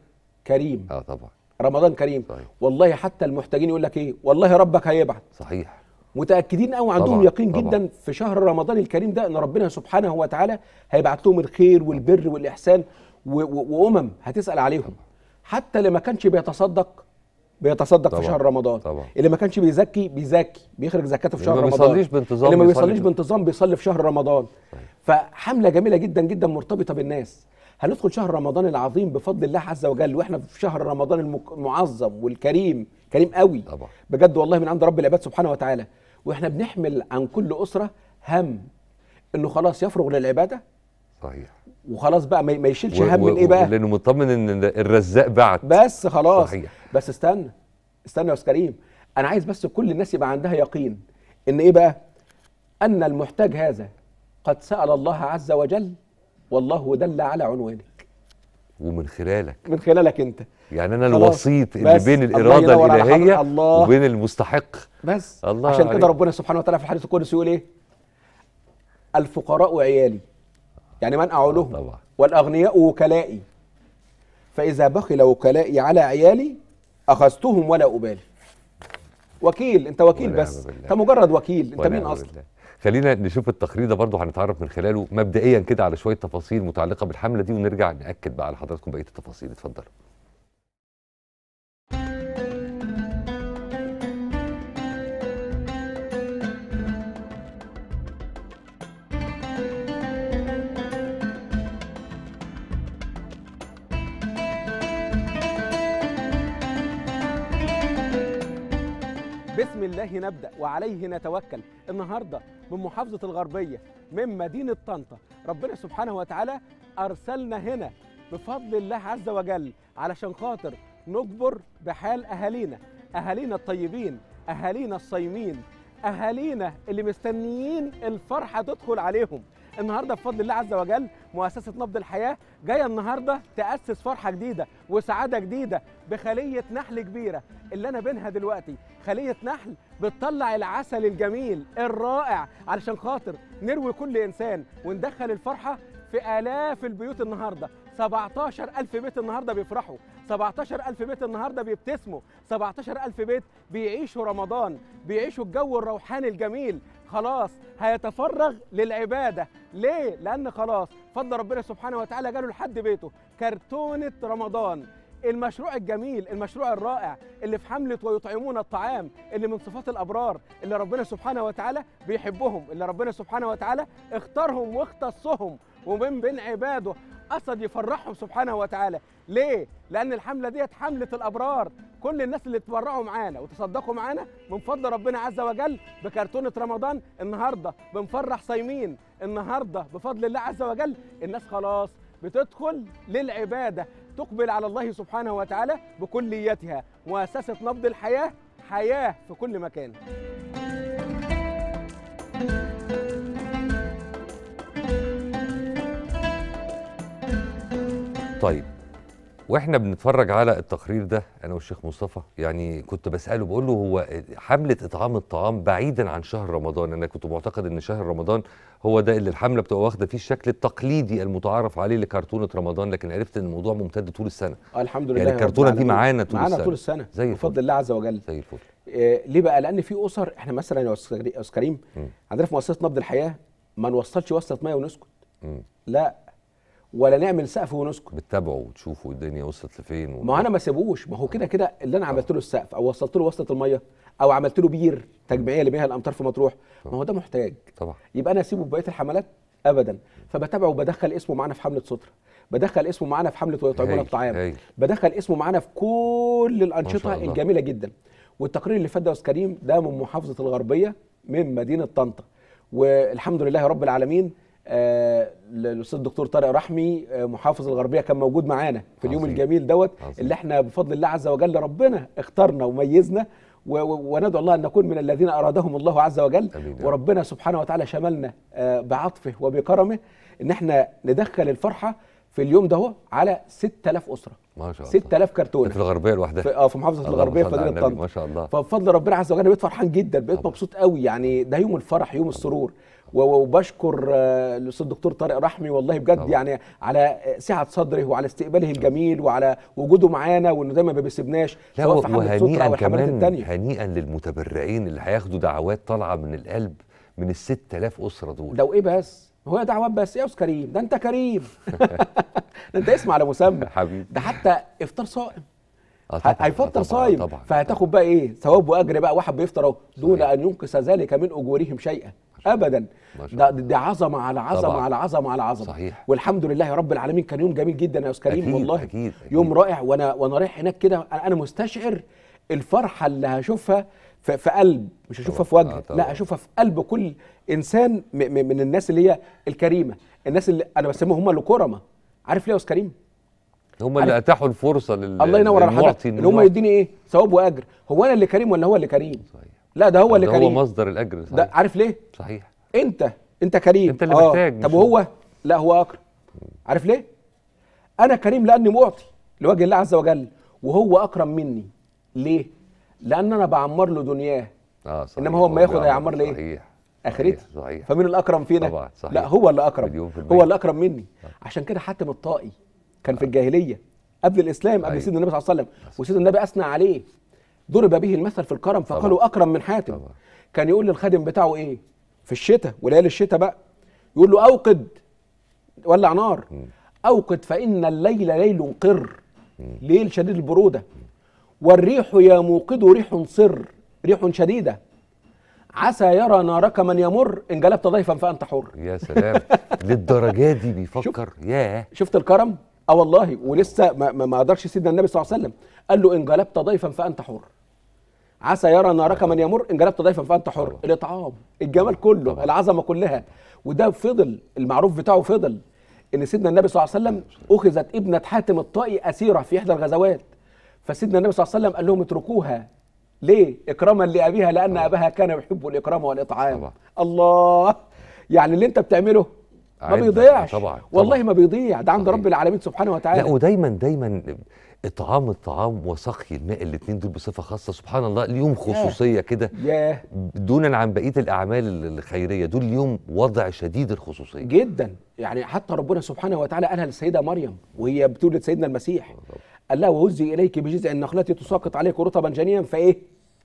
كريم اه طبعا رمضان كريم صحيح. والله حتى المحتاجين يقول لك ايه والله ربك هيبعت صحيح متاكدين قوي عندهم طبعًا يقين طبعًا جدا في شهر رمضان الكريم ده ان ربنا سبحانه وتعالى هيبعت لهم الخير والبر والاحسان وامم هتسال عليهم طبعًا. حتى اللي ما كانش بيتصدق بيتصدق طبعًا. في شهر رمضان طبعًا. اللي ما كانش بيزكي بيزكي بيخرج زكاته في شهر رمضان اللي ما بيصليش بانتظام اللي ما بيصليش بانتظام بيصلي في شهر رمضان طيب. فحمله جميله جدا جدا مرتبطه بالناس هندخل شهر رمضان العظيم بفضل الله عز وجل واحنا في شهر رمضان المعظم والكريم كريم قوي طبعا. بجد والله من عند رب العباد سبحانه وتعالى واحنا بنحمل عن كل اسره هم انه خلاص يفرغ للعباده صحيح وخلاص بقى ما يشيلش هم من ايه بقى لانه مطمن ان الرزاق بعت بس خلاص صحيح بس استنى استنى يا استاذ كريم انا عايز بس كل الناس يبقى عندها يقين ان ايه بقى ان المحتاج هذا قد سال الله عز وجل والله دل على عنوانك ومن خلالك من خلالك انت يعني انا الوسيط اللي بين الاراده الالهيه الله وبين المستحق بس الله عشان كده ربنا سبحانه وتعالى في الحديث القدسي يقول ايه الفقراء عيالي يعني من اعولهم طبعا. والاغنياء وكلائي فاذا بخل وكلائي على عيالي اخذتهم ولا ابالي وكيل انت وكيل بس انت مجرد وكيل انت مين اصلا خلينا نشوف التقرير ده برضه هنتعرف من خلاله مبدئيا كده على شويه تفاصيل متعلقه بالحمله دي ونرجع ناكد بقى على حضراتكم بقيه التفاصيل اتفضلوا بسم الله نبدأ وعليه نتوكل النهاردة من محافظة الغربية من مدينة طنطا ربنا سبحانه وتعالى أرسلنا هنا بفضل الله عز وجل علشان خاطر نجبر بحال أهالينا أهالينا الطيبين أهالينا الصايمين أهالينا اللي مستنيين الفرحة تدخل عليهم النهارده بفضل الله عز وجل مؤسسه نبض الحياه جايه النهارده تاسس فرحه جديده وسعاده جديده بخليه نحل كبيره اللي انا بينها دلوقتي خليه نحل بتطلع العسل الجميل الرائع علشان خاطر نروي كل انسان وندخل الفرحه في آلاف البيوت النهارده 17000 بيت النهارده بيفرحوا 17000 بيت النهارده بيبتسموا 17000 بيت بيعيشوا رمضان بيعيشوا الجو الروحاني الجميل خلاص هيتفرغ للعباده ليه لان خلاص فضل ربنا سبحانه وتعالى جاله لحد بيته كرتونه رمضان المشروع الجميل المشروع الرائع اللي في حملة ويطعمون الطعام اللي من صفات الأبرار اللي ربنا سبحانه وتعالى بيحبهم اللي ربنا سبحانه وتعالى اختارهم واختصهم ومن بين عباده قصد يفرحهم سبحانه وتعالى ليه؟ لأن الحملة ديت حملة الأبرار كل الناس اللي تبرعوا معانا وتصدقوا معانا من فضل ربنا عز وجل بكرتونه رمضان النهارده بنفرح صايمين النهارده بفضل الله عز وجل الناس خلاص بتدخل للعباده تقبل على الله سبحانه وتعالى بكليتها مؤسسه نبض الحياه حياه في كل مكان طيب واحنا بنتفرج على التقرير ده انا والشيخ مصطفى يعني كنت بساله بقول له هو حمله اطعام الطعام بعيدا عن شهر رمضان انا كنت معتقد ان شهر رمضان هو ده اللي الحمله بتبقى واخده فيه الشكل التقليدي المتعارف عليه لكرتونه رمضان لكن عرفت ان الموضوع ممتد طول السنه اه الحمد يعني لله يعني الكرتونه دي معانا طول معانا السنه طول السنه زي بفضل الله عز وجل زي الفل آه ليه بقى لان في اسر احنا مثلا يا استاذ كريم عندنا في مؤسسه نبض الحياه ما نوصلش وصله ميه ونسكت م. لا ولا نعمل سقف ونسكت بتتابعه وتشوفوا الدنيا وصلت لفين و... ما انا ما سيبوش ما هو كده كده اللي انا آه. عملت له السقف او وصلت له وصله الميه او عملت له بير تجميعيه لبيها الامطار في مطروح ما هو ده محتاج طبعا يبقى انا اسيبه في بقيه الحملات ابدا فبتابعه وبدخل اسمه معانا في حمله سطر بدخل اسمه معانا في حمله ويطعمون الطعام بدخل اسمه معانا في كل الانشطه الجميله جدا والتقرير اللي فات ده كريم ده من محافظه الغربيه من مدينه طنطا والحمد لله رب العالمين آه، للاستاذ الدكتور طارق رحمي آه، محافظ الغربيه كان موجود معانا في اليوم عزيز. الجميل دوت اللي احنا بفضل الله عز وجل ربنا اختارنا وميزنا وندعو الله ان نكون من الذين ارادهم الله عز وجل وربنا سبحانه وتعالى شملنا آه، بعطفه وبكرمه ان احنا ندخل الفرحه في اليوم ده على 6000 اسره ما شاء الله 6000 كرتونه في الغربيه لوحدها اه في محافظه الغربيه في مدينه طنطا ما شاء الله فبفضل ربنا عز وجل بقيت فرحان جدا بقيت مبسوط قوي يعني ده يوم الفرح يوم السرور وبشكر آه، الاستاذ الدكتور طارق رحمي والله بجد الله. يعني على سعه صدره وعلى استقباله الجميل وعلى وجوده معانا وانه دايما ما بيسيبناش سواء في حمله او الحملات الثانيه هنيئا للمتبرعين اللي هياخدوا دعوات طالعه من القلب من ال 6000 اسره دول لو ايه بس هو دعوات بس يا استاذ كريم ده انت كريم ده انت اسم على مسمى حبيبي ده حتى افطار صائم آه، آه، هيفطر آه، صايم فهتاخد بقى ايه ثواب واجر بقى واحد بيفطر اهو دون ان ينقص ذلك من اجورهم شيئا ابدا ده دي عظمه على عظمه طبعا. على عظمه على عظمه صحيح والحمد لله رب العالمين كان يوم جميل جدا يا استاذ كريم والله أكيد أكيد. يوم رائع وانا وانا رايح هناك كده انا مستشعر الفرحه اللي هشوفها في, في قلب مش هشوفها في وجه آه لا هشوفها في قلب كل انسان من الناس اللي هي الكريمه الناس اللي انا بسميهم هم الكرمه عارف ليه يا استاذ كريم هم اللي اتاحوا الفرصه لل الله ينور على حضرتك اللي هم يديني ايه ثواب واجر هو انا اللي كريم ولا هو اللي كريم صحيح. لا ده هو اللي كريم هو مصدر الاجر صحيح. ده عارف ليه صحيح انت انت كريم انت اللي آه. محتاج طب وهو لا هو اكرم عارف ليه انا كريم لاني معطي لوجه الله عز وجل وهو اكرم مني ليه لان انا بعمر له دنياه اه صحيح انما هو ما ياخد هيعمر لي ايه صحيح اخرتي صحيح فمين الاكرم فينا طبعا صحيح. لا هو اللي اكرم هو اللي اكرم مني صحيح. آه. عشان كده حاتم الطائي كان في الجاهليه قبل الاسلام قبل أيوة. سيدنا النبي صلى الله عليه وسلم وسيدنا النبي اثنى عليه ضرب به المثل في الكرم فقالوا طبعا. اكرم من حاتم طبعا. كان يقول للخادم بتاعه ايه في الشتاء وليالي الشتاء بقى يقول له اوقد ولع نار م. اوقد فان الليل ليل قر ليل شديد البروده والريح يا موقد ريح صر ريح شديده عسى يرى نارك من يمر ان جلبت ضيفا فانت حر يا سلام للدرجه دي بيفكر ياه شفت الكرم اه والله ولسه ما, ما قدرش سيدنا النبي صلى الله عليه وسلم قال له ان جلبت ضيفا فانت حر عسى يرى نارك من يمر ان جلبت ضيفا فانت حر طبعا. الاطعام الجمال كله طبعا. العظمه كلها وده فضل المعروف بتاعه فضل ان سيدنا النبي صلى الله عليه وسلم اخذت ابنه حاتم الطائي اسيره في احدى الغزوات فسيدنا النبي صلى الله عليه وسلم قال لهم اتركوها ليه اكراما لابيها لان طبعا. اباها كان يحب الاكرام والاطعام الله يعني اللي انت بتعمله ما بيضيعش طبعا والله طبعا ما بيضيع ده عند رب العالمين سبحانه وتعالى لا ودايما دايما اطعام الطعام وسقي الماء الاثنين دول بصفه خاصه سبحان الله ليهم خصوصيه كده دونا عن بقيه الاعمال الخيريه دول ليهم وضع شديد الخصوصيه جدا يعني حتى ربنا سبحانه وتعالى قالها للسيده مريم وهي بتولد سيدنا المسيح قال لها وهزي اليك بجذع النخله تساقط عليك رطبا جنيا فايه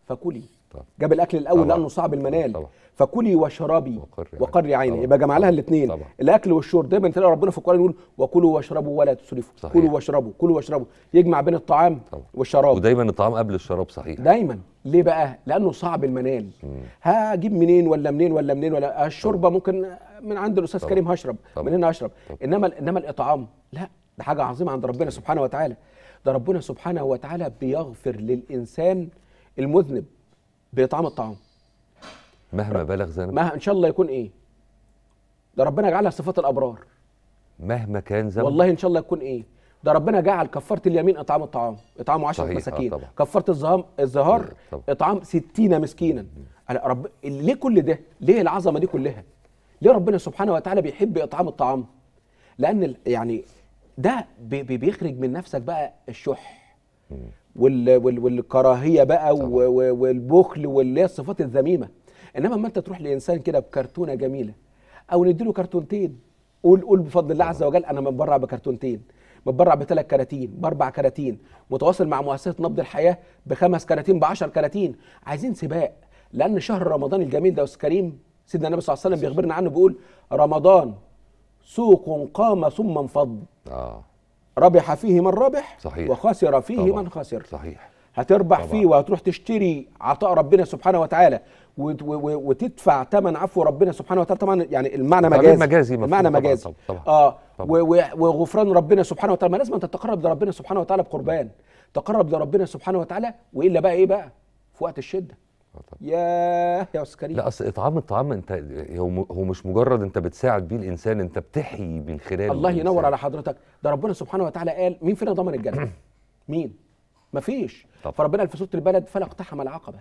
فكلي طبعا. جاب الاكل الاول طبعا. لانه صعب المنال طبعا. فكلي واشربي وقري عيني يبقى جمع لها الاثنين الاكل والشرب دايما تلاقي ربنا في القران يقول وكلوا واشربوا ولا تسرفوا كلوا واشربوا كلوا واشربوا يجمع بين الطعام طبعا. والشراب ودايما الطعام قبل الشراب صحيح دايما ليه بقى لانه صعب المنال هاجيب هجيب منين ولا منين ولا منين ولا الشوربه ممكن من عند الاستاذ طبعا. كريم هشرب طبعا. من هنا هشرب طبعا. انما انما الاطعام لا ده حاجه عظيمه عند ربنا سبحانه وتعالى ده ربنا سبحانه وتعالى بيغفر للانسان المذنب بيطعم الطعام مهما بلغ ذنب مهما ان شاء الله يكون ايه ده ربنا جعلها صفات الابرار مهما كان ذنب والله ان شاء الله يكون ايه ده ربنا جعل كفاره اليمين اطعام الطعام اطعام 10 آه، مساكين آه كفاره الزهام الزهار اطعام 60 مسكينا رب ليه كل ده ليه العظمه دي كلها ليه ربنا سبحانه وتعالى بيحب اطعام الطعام لان يعني ده بيخرج من نفسك بقى الشح والكراهيه بقى والبخل واللي هي الصفات الذميمه انما اما انت تروح لانسان كده بكرتونه جميله او نديله كرتونتين قول قول بفضل الله عز وجل انا متبرع بكرتونتين متبرع بثلاث كراتين باربع كراتين متواصل مع مؤسسه نبض الحياه بخمس كراتين بعشر كراتين عايزين سباق لان شهر رمضان الجميل ده يا كريم سيدنا النبي صلى الله عليه وسلم بيخبرنا عنه بيقول رمضان سوق قام ثم انفض آه. ربح فيه من ربح صحيح وخسر فيه طبعا. من خسر صحيح هتربح طبعا. فيه وهتروح تشتري عطاء ربنا سبحانه وتعالى وتدفع ثمن عفو ربنا سبحانه وتعالى طبعا يعني المعنى مجازي مجازي المعنى مجازي طبعا طبعا اه طبعًا. وغفران ربنا سبحانه وتعالى ما لازم انت تتقرب لربنا سبحانه وتعالى بقربان تقرب لربنا سبحانه وتعالى والا بقى ايه بقى في وقت الشده ياه يا استاذ لا اصل اطعام الطعام انت هو هو مش مجرد انت بتساعد بيه الانسان انت بتحيي من خلاله الله الإنسان. ينور على حضرتك ده ربنا سبحانه وتعالى قال مين فينا ضمن الجنه مين مفيش طب. فربنا في سوره البلد فلا اقتحم العقبه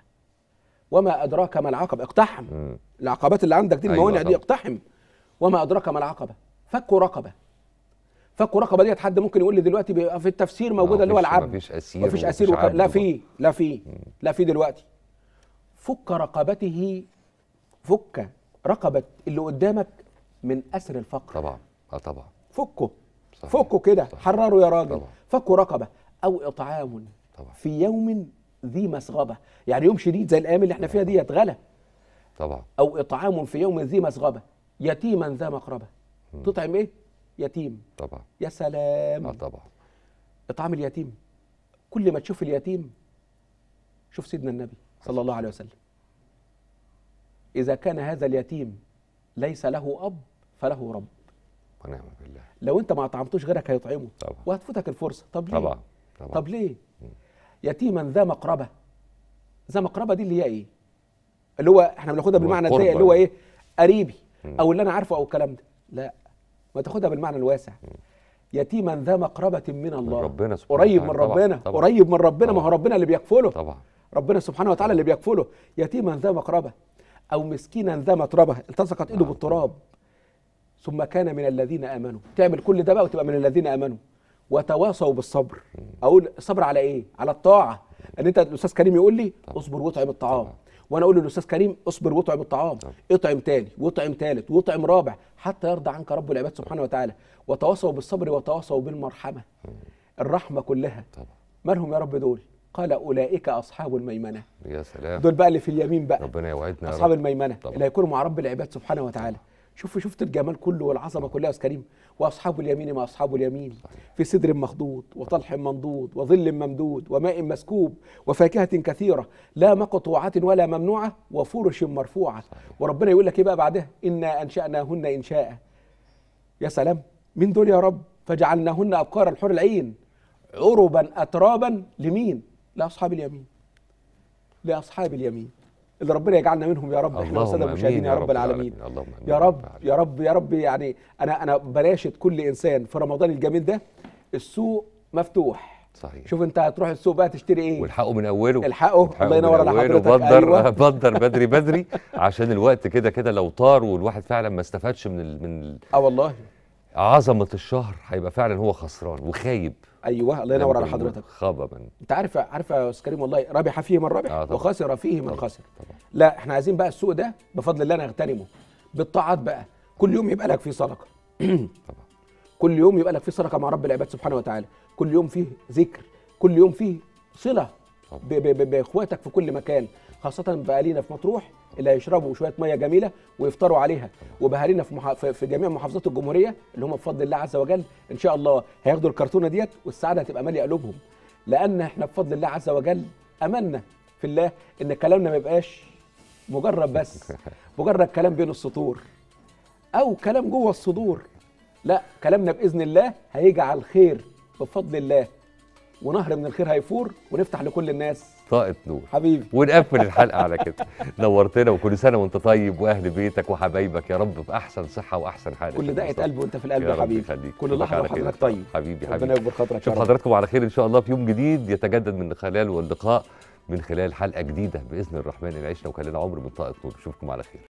وما ادراك ما العقبه اقتحم العقبات اللي عندك دي أيوة الموانع أيوة دي اقتحم وما ادراك ما العقبه فك رقبه فك رقبه ديت حد ممكن يقول لي دلوقتي في التفسير موجوده اللي هو العبد مفيش اسير مفيش اسير وك... لا في لا في لا في دلوقتي فك رقبته فك رقبة اللي قدامك من أسر الفقر طبعا اه طبعا فكه فكه كده حرره يا راجل فكه رقبة أو إطعام طبعا. في يوم ذي مسغبة يعني يوم شديد زي الأيام اللي احنا فيها ديت غلا طبعا أو إطعام في يوم ذي مسغبة يتيما ذا مقربة تطعم إيه؟ يتيم طبعا يا سلام اه طبعا إطعام اليتيم كل ما تشوف اليتيم شوف سيدنا النبي صلى الله عليه وسلم إذا كان هذا اليتيم ليس له أب فله رب ونعم بالله لو أنت ما أطعمتوش غيرك هيطعمه طبعا وهتفوتك الفرصة طب ليه؟ طبعا طبعا طب ليه؟ يتيما ذا مقربة ذا مقربة دي اللي هي إيه؟ اللي هو إحنا بناخدها بالمعنى الضيق اللي هو إيه؟ قريبي م. أو اللي أنا عارفه أو الكلام ده لا ما تاخدها بالمعنى الواسع م. يتيما ذا مقربة من الله من ربنا سبحانه قريب من ربنا قريب من ربنا ما هو ربنا اللي بيكفله طبعا ربنا سبحانه وتعالى اللي بيكفله يتيما ذا مقربه او مسكينا ذا متربه التصقت ايده بالتراب ثم كان من الذين امنوا تعمل كل ده بقى وتبقى من الذين امنوا وتواصوا بالصبر اقول الصبر على ايه على الطاعه ان انت الاستاذ كريم يقول لي اصبر واطعم الطعام وانا اقول للاستاذ كريم اصبر واطعم الطعام اطعم تاني واطعم تالت واطعم رابع حتى يرضى عنك رب العباد سبحانه وتعالى وتواصوا بالصبر وتواصوا بالمرحمه الرحمه كلها طبعا مالهم يا رب دول قال أولئك أصحاب الميمنة يا سلام دول بقى اللي في اليمين بقى ربنا يوعدنا أصحاب رب. الميمنة طبعا. اللي هيكونوا مع رب العباد سبحانه وتعالى شوف شفت الجمال كله والعظمه كلها يا كريم واصحاب اليمين مع اصحاب اليمين صحيح. في سدر مخضود وطلح منضود وظل ممدود وماء مسكوب وفاكهه كثيره لا مقطوعه ولا ممنوعه وفرش مرفوعه صحيح. وربنا يقول لك ايه بقى بعدها انا انشاناهن انشاء يا سلام من دول يا رب فجعلناهن ابقار الحور العين عربا اترابا لمين لاصحاب اليمين لاصحاب اليمين اللي ربنا يجعلنا منهم يا رب احنا وسادة المشاهدين يا رب العالمين يا رب يا رب يا رب يعني انا انا براشد كل انسان في رمضان الجميل ده السوق مفتوح صحيح شوف انت هتروح السوق بقى تشتري ايه والحقه من اوله الحقه الله ينور على حضرتك بدر أيوة. بدر بدري بدري عشان الوقت كده كده لو طار والواحد فعلا ما استفادش من ال من اه والله عظمه الشهر هيبقى فعلا هو خسران وخايب ايوه الله ينور على حضرتك خاب من انت عارف عارف يا استاذ كريم والله ربح فيه من ربح آه وخسر فيه من خسر طبعًا. لا احنا عايزين بقى السوق ده بفضل الله نغتنمه بالطاعات بقى كل يوم يبقى لك فيه صدقه طبعا كل يوم يبقى لك فيه صدقه مع رب العباد سبحانه وتعالى كل يوم فيه ذكر كل يوم فيه صله باخواتك في كل مكان خاصه بقى لينا في مطروح اللي هيشربوا شويه ميه جميله ويفطروا عليها وبهارينا في, محا... في جميع محافظات الجمهوريه اللي هم بفضل الله عز وجل ان شاء الله هياخدوا الكرتونه ديت والسعاده هتبقى ماليه قلوبهم لان احنا بفضل الله عز وجل املنا في الله ان كلامنا ما يبقاش مجرد بس مجرد كلام بين السطور او كلام جوه الصدور لا كلامنا باذن الله هيجعل خير بفضل الله ونهر من الخير هيفور ونفتح لكل الناس طاقه نور حبيبي ونقفل الحلقه على كده نورتنا وكل سنه وانت طيب واهل بيتك وحبايبك يا رب باحسن صحه واحسن حال كل دقه قلب وانت في القلب يا حبيبي خليك. كل لحظه وحضرتك طيب حبيبي حبيبي ربنا يكبر خاطرك شوف حضراتكم على خير ان شاء الله في يوم جديد يتجدد من خلاله واللقاء من خلال حلقه جديده باذن الرحمن اللي وكل العمر عمر من طاقه نور نشوفكم على خير